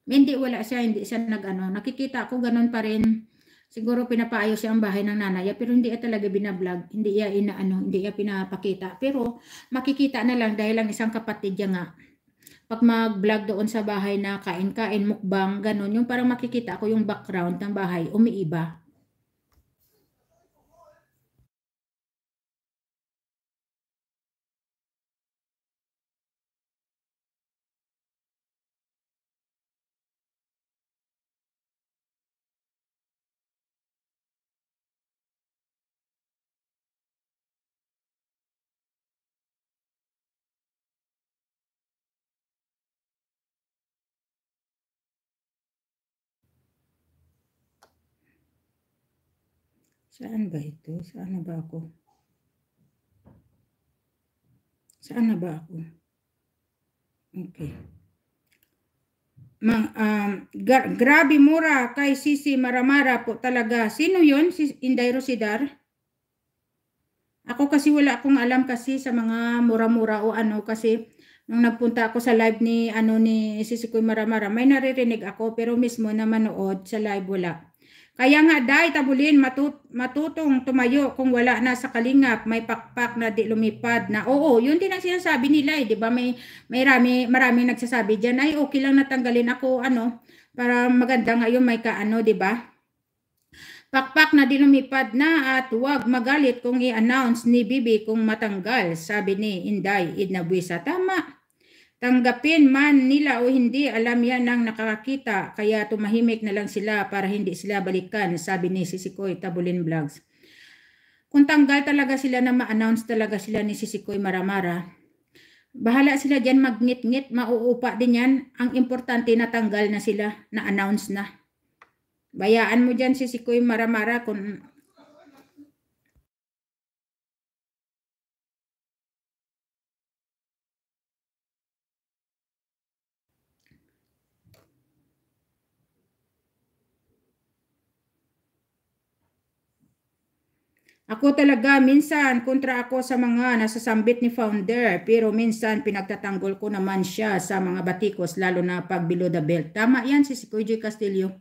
Hindi wala siya, hindi siya nag, ano, Nakikita ko ganun pa rin Siguro pinapaayos siya ang bahay ng nanay pero hindi niya talaga binablog, hindi niya inaano, hindi niya pinapakita. Pero makikita na lang dahil lang isang kapatid niya nga pag mag-vlog doon sa bahay na kain-kain, mukbang, ganun, yung parang makikita ko yung background ng bahay, umiiba. Saan ba ito? Saan na ba ako? Saan na ba ako? Okay. Ma, um, gra grabe mura kay Sisi Maramara po talaga. Sino yun? Si Inday Rosidar? Ako kasi wala akong alam kasi sa mga mura-mura o ano kasi nung nagpunta ako sa live ni ano ni Sisi Kuy Maramara, may naririnig ako pero mismo na manood sa live wala. Kaya nga dahi tabulin matut matutong tumayo kung wala na sa kalingap, may pakpak na di lumipad na oo, yun din ang sinasabi nila eh, di ba? May, may rami, marami nagsasabi diyan ay okay lang natanggalin ako ano, para maganda ngayon may kaano, di ba? Pakpak na di lumipad na at huwag magalit kung i-announce ni Bibi kung matanggal, sabi ni Inday Idnabuisa. Tama. Tanggapin man nila o hindi, alam yan ng nakakita kaya tumahimik na lang sila para hindi sila balikan, sabi ni Sisikoy Tabulin Vlogs. Kung tanggal talaga sila na ma-announce talaga sila ni Sisikoy Maramara, bahala sila dyan magngit-ngit, mauupa din yan. Ang importante na tanggal na sila, na-announce na. Bayaan mo dyan si Sikoy Maramara kung Ako talaga minsan kontra ako sa mga nasasambit ni founder pero minsan pinagtatanggol ko naman siya sa mga batikos lalo na pag below the belt. Tama yan si Kuya Castillo.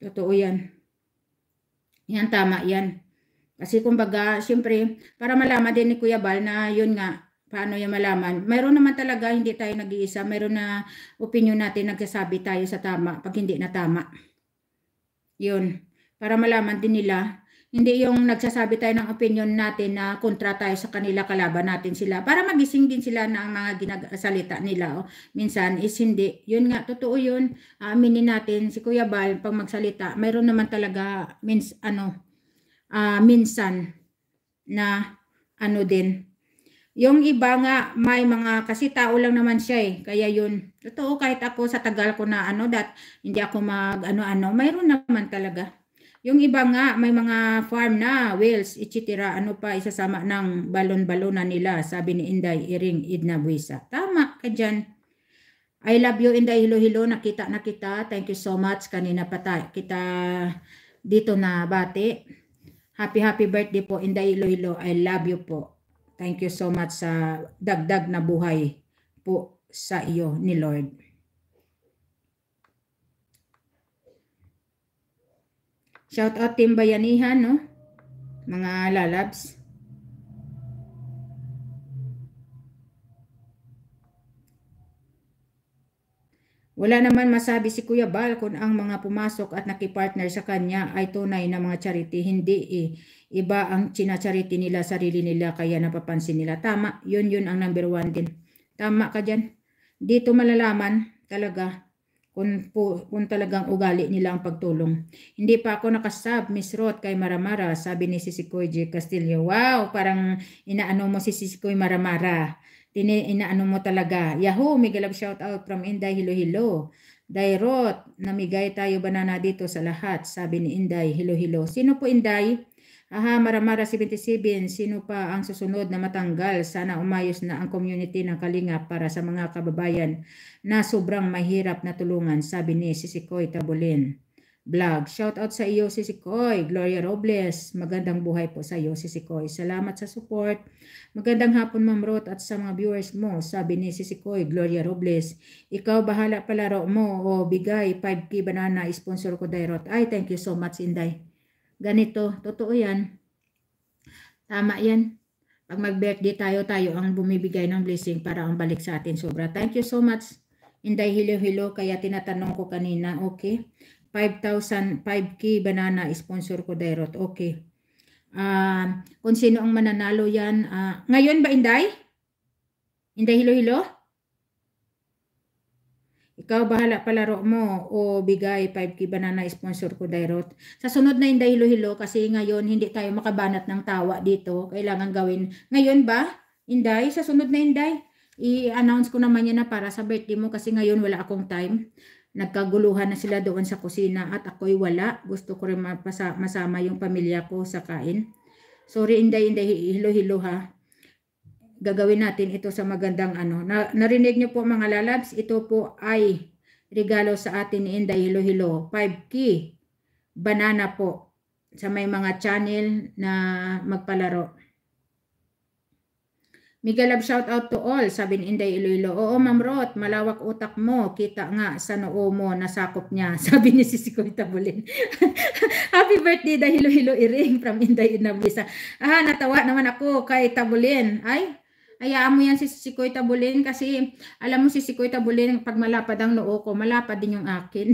Totoo yan. Yan tama yan. Kasi kumbaga, siyempre, para malaman din ni Kuya Bal na yun nga, paano yung malaman. Mayroon naman talaga, hindi tayo nag-iisa. Mayroon na opinion natin, nagsasabi tayo sa tama pag hindi na tama. Yun. Para malaman din nila hindi yung nagsasabi tayo ng opinion natin na kontra tayo sa kanila, kalaban natin sila. Para magising din sila na ang mga ginagsalita nila. Oh. Minsan is hindi. Yun nga, totoo yun. Aminin natin si Kuya Bal, pag magsalita, mayroon naman talaga mins, ano, uh, minsan na ano din. Yung iba nga, may mga, kasi tao lang naman siya eh. Kaya yun, totoo kahit ako sa tagal ko na ano, that hindi ako mag ano-ano, mayroon naman talaga. Yung iba nga, may mga farm na, wells, etc. Ano pa isasama ng balon-balona nila, sabi ni Inday Iring Idna Buisa. Tama ka dyan. I love you, Inday Hilo-Hilo. Nakita na kita. Thank you so much. Kanina pa ta, kita dito na bati. Happy, happy birthday po, Inday Hilo-Hilo. I love you po. Thank you so much sa dagdag na buhay po sa iyo ni Lord. Shout out Team Bayanihan, no? Mga lalabs. Wala naman masabi si Kuya Bal kung ang mga pumasok at nakipartner sa kanya ay tunay na mga charity. Hindi eh. Iba ang chinacharity nila, sarili nila, kaya napapansin nila. Tama, yun yun ang number one din. Tama ka dyan. Dito malalaman talaga kung, po, kung talagang ugali nila ang pagtulong. Hindi pa ako nakasab, Miss Roth, kay Maramara, sabi ni Sisikoy J. Castillo. Wow, parang inaano mo si Sisikoy Maramara. Tini, inaano mo talaga. Yahoo, may galab shout out from Inday Hilo Hilo. Day Roth, namigay tayo banana dito sa lahat, sabi ni Inday Hilo Hilo. Sino po Inday? Aha, Maramara 77, sino pa ang susunod na matanggal? Sana umayos na ang community ng Kalinga para sa mga kababayan na sobrang mahirap na tulungan, sabi ni Sisikoy Tabulin. Vlog. Shout out sa iyo Sisikoy, Gloria Robles. Magandang buhay po sa iyo Sisikoy. Salamat sa support. Magandang hapon Ma'am Ruth at sa mga viewers mo, sabi ni Sisikoy, Gloria Robles. Ikaw bahala palaro mo o bigay 5k banana sponsor ko Dairot. Ay, thank you so much Inday. Ganito, totoo 'yan. Tama 'yan pag mag-birthday tayo, tayo ang bumibigay ng blessing para ang balik sa atin sobra. Thank you so much. Inday hilo-hilo kaya tinatanong ko kanina. Okay. 5,000, 5K banana sponsor ko Dairot. Okay. Uh, kung sino ang mananalo yan. Uh, ngayon ba Inday? Inday hilo-hilo? Ikaw bahala palaro mo o bigay 5K banana sponsor ko Dairot. Sa sunod na Inday hilo-hilo kasi ngayon hindi tayo makabanat ng tawa dito. Kailangan gawin. Ngayon ba? Inday? Sa sunod na Inday? i-announce ko naman yan na para sa birthday mo kasi ngayon wala akong time. Nagkaguluhan na sila doon sa kusina at ako'y wala. Gusto ko rin masama yung pamilya ko sa kain. Sorry, inday, inday, hilo-hilo ha. Gagawin natin ito sa magandang ano. Na, narinig niyo po mga lalabs, ito po ay regalo sa atin ni Inday Hilo-Hilo. 5K banana po sa may mga channel na magpalaro. Migalab shout out to all, sabi ni Inday Iloilo. Oo, Ma'am Rot, malawak utak mo. Kita nga sa noo mo, nasakop niya. Sabi ni Sisikoy Tabulin. Happy birthday, Dahilo Hilo Iring from Inday Inabisa. Ah, natawa naman ako kay Tabulin. Ay, Hayaan mo yan si Sikoy Tabulin kasi alam mo si Sikoy Tabulin pag malapad ang noo ko, malapad din yung akin.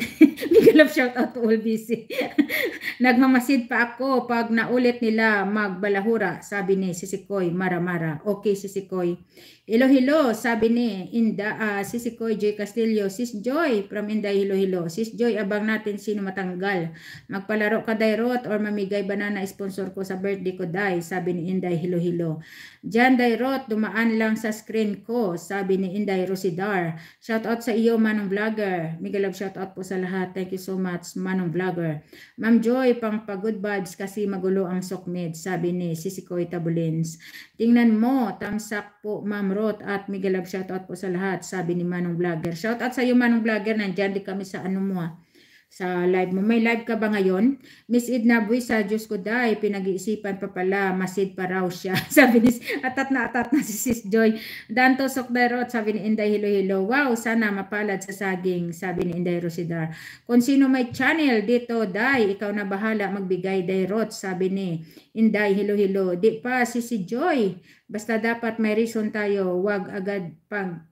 Big love shout out to all busy. Nagmamasid pa ako pag naulit nila magbalahura, sabi ni si Sikoy, mara-mara. Okay si Sikoy. Iloilo, sabi ni Inda, uh, si Sikoy J. Castillo, Sis Joy from Inday Iloilo. Sis Joy, abang natin sino matanggal. Magpalaro ka Dairot or mamigay banana sponsor ko sa birthday ko Day, sabi ni Inday Iloilo. Jan Dairot, dumaan lang sa screen ko, sabi ni Inday Rosidar. Shout out sa iyo, Manong Vlogger. Miguel Love, shout out po sa lahat. Thank you so much, Manong Vlogger. Ma'am Joy, pang pa-good vibes kasi magulo ang sokmed, sabi ni Sisikoy Tabulins. Tingnan mo, tamsak po, Ma'am Roth at Miguel Love, shoutout po sa lahat. Sabi ni Manong Vlogger. Shoutout sa iyo Manong Vlogger, nandyan di kami sa ano mo ah sa live mo. May live ka ba ngayon? Miss Edna Buisa, Diyos ko dai, pinag-iisipan pa pala, masid pa raw siya. sabi ni, atat na atat na si Sis Joy. Danto Sokderot, sabi ni Inday Hilo Hilo, wow, sana mapalad sa saging, sabi ni Inday Rosidar. Kung sino may channel dito, dai, ikaw na bahala magbigay, Dairot, sabi ni Inday Hilo Hilo. Di pa si Sis Joy, Basta dapat may reason tayo, wag agad pang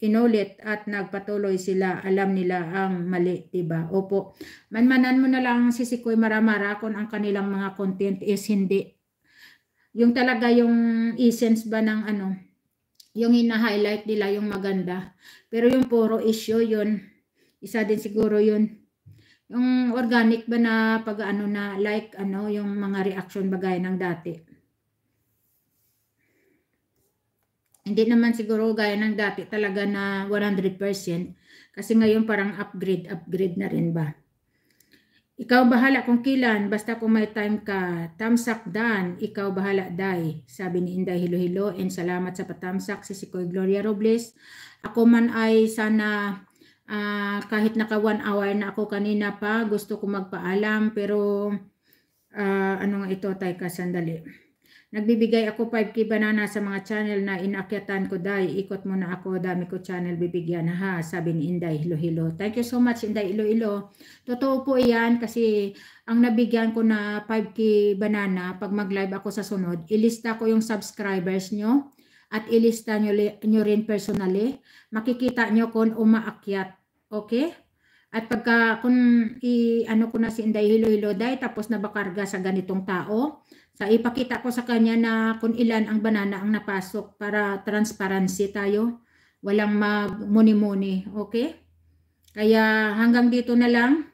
inulit at nagpatuloy sila, alam nila ang mali, diba? Opo, manmanan mo na lang si Sikoy Maramara kung ang kanilang mga content is hindi. Yung talaga yung essence ba ng ano, yung ina-highlight nila yung maganda. Pero yung puro issue yun, isa din siguro yun. Yung organic ba na pag ano na like ano yung mga reaction bagay ng dati. Hindi naman siguro gaya ng dati talaga na 100%. Kasi ngayon parang upgrade, upgrade na rin ba? Ikaw bahala kung kilan, basta kung may time ka. Tamsak dan, ikaw bahala day. Sabi ni Inday Hilo-Hilo and salamat sa patamsak si Sikoy Gloria Robles. Ako man ay sana uh, kahit naka one hour na ako kanina pa, gusto ko magpaalam pero uh, ano nga ito tay ka sandali. Nagbibigay ako 5k banana sa mga channel na inakyatan ko dahil ikot mo na ako. Dami ko channel bibigyan ha. Sabi ni Inday Iloilo. Thank you so much Inday Iloilo. Totoo po yan kasi ang nabigyan ko na 5k banana pag mag-live ako sa sunod. Ilista ko yung subscribers nyo at ilista nyo, nyo rin personally. Makikita nyo kung umaakyat. Okay? At pagka kung i, ano ko na si Inday Hilo-Hilo, dahil tapos na bakarga sa ganitong tao, sa ipakita ko sa kanya na kung ilan ang banana ang napasok para transparency tayo. Walang magmuni-muni, okay? Kaya hanggang dito na lang.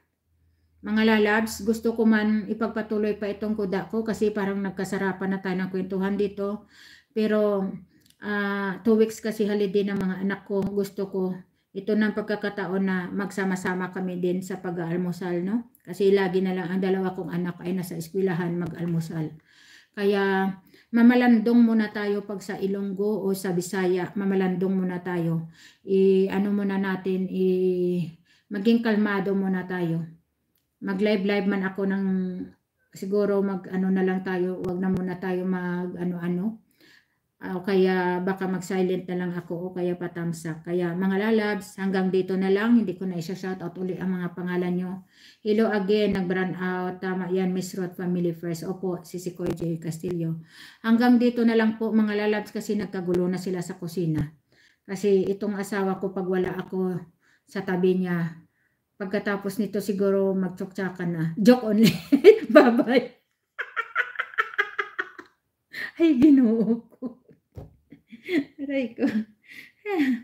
Mga lalabs, gusto ko man ipagpatuloy pa itong kuda ko kasi parang nagkasarapan na tayo ng kwentuhan dito. Pero uh, two weeks kasi holiday ng mga anak ko. Gusto ko ito ng pagkakataon na magsama-sama kami din sa pag almusal no? Kasi lagi na lang ang dalawa kong anak ay nasa eskwelahan mag-almusal. Kaya mamalandong muna tayo pag sa Ilonggo o sa Bisaya, mamalandong muna tayo. I ano muna natin, i maging kalmado muna tayo. Mag-live-live man ako ng siguro mag ano na lang tayo, wag na muna tayo mag ano-ano Ah, o kaya baka mag-silent na lang ako o kaya patamsak. Kaya mga lalabs, hanggang dito na lang. Hindi ko na isa-shoutout uli ang mga pangalan nyo. Hello again, nag-brand out. Tama yan, Miss Roth Family First. Opo, si Sikoy J. Castillo. Hanggang dito na lang po mga lalabs kasi nagkagulo na sila sa kusina. Kasi itong asawa ko pag wala ako sa tabi niya, pagkatapos nito siguro magtsuktsakan na. Joke only. Bye-bye. Ay, ginoo ko. aray ko.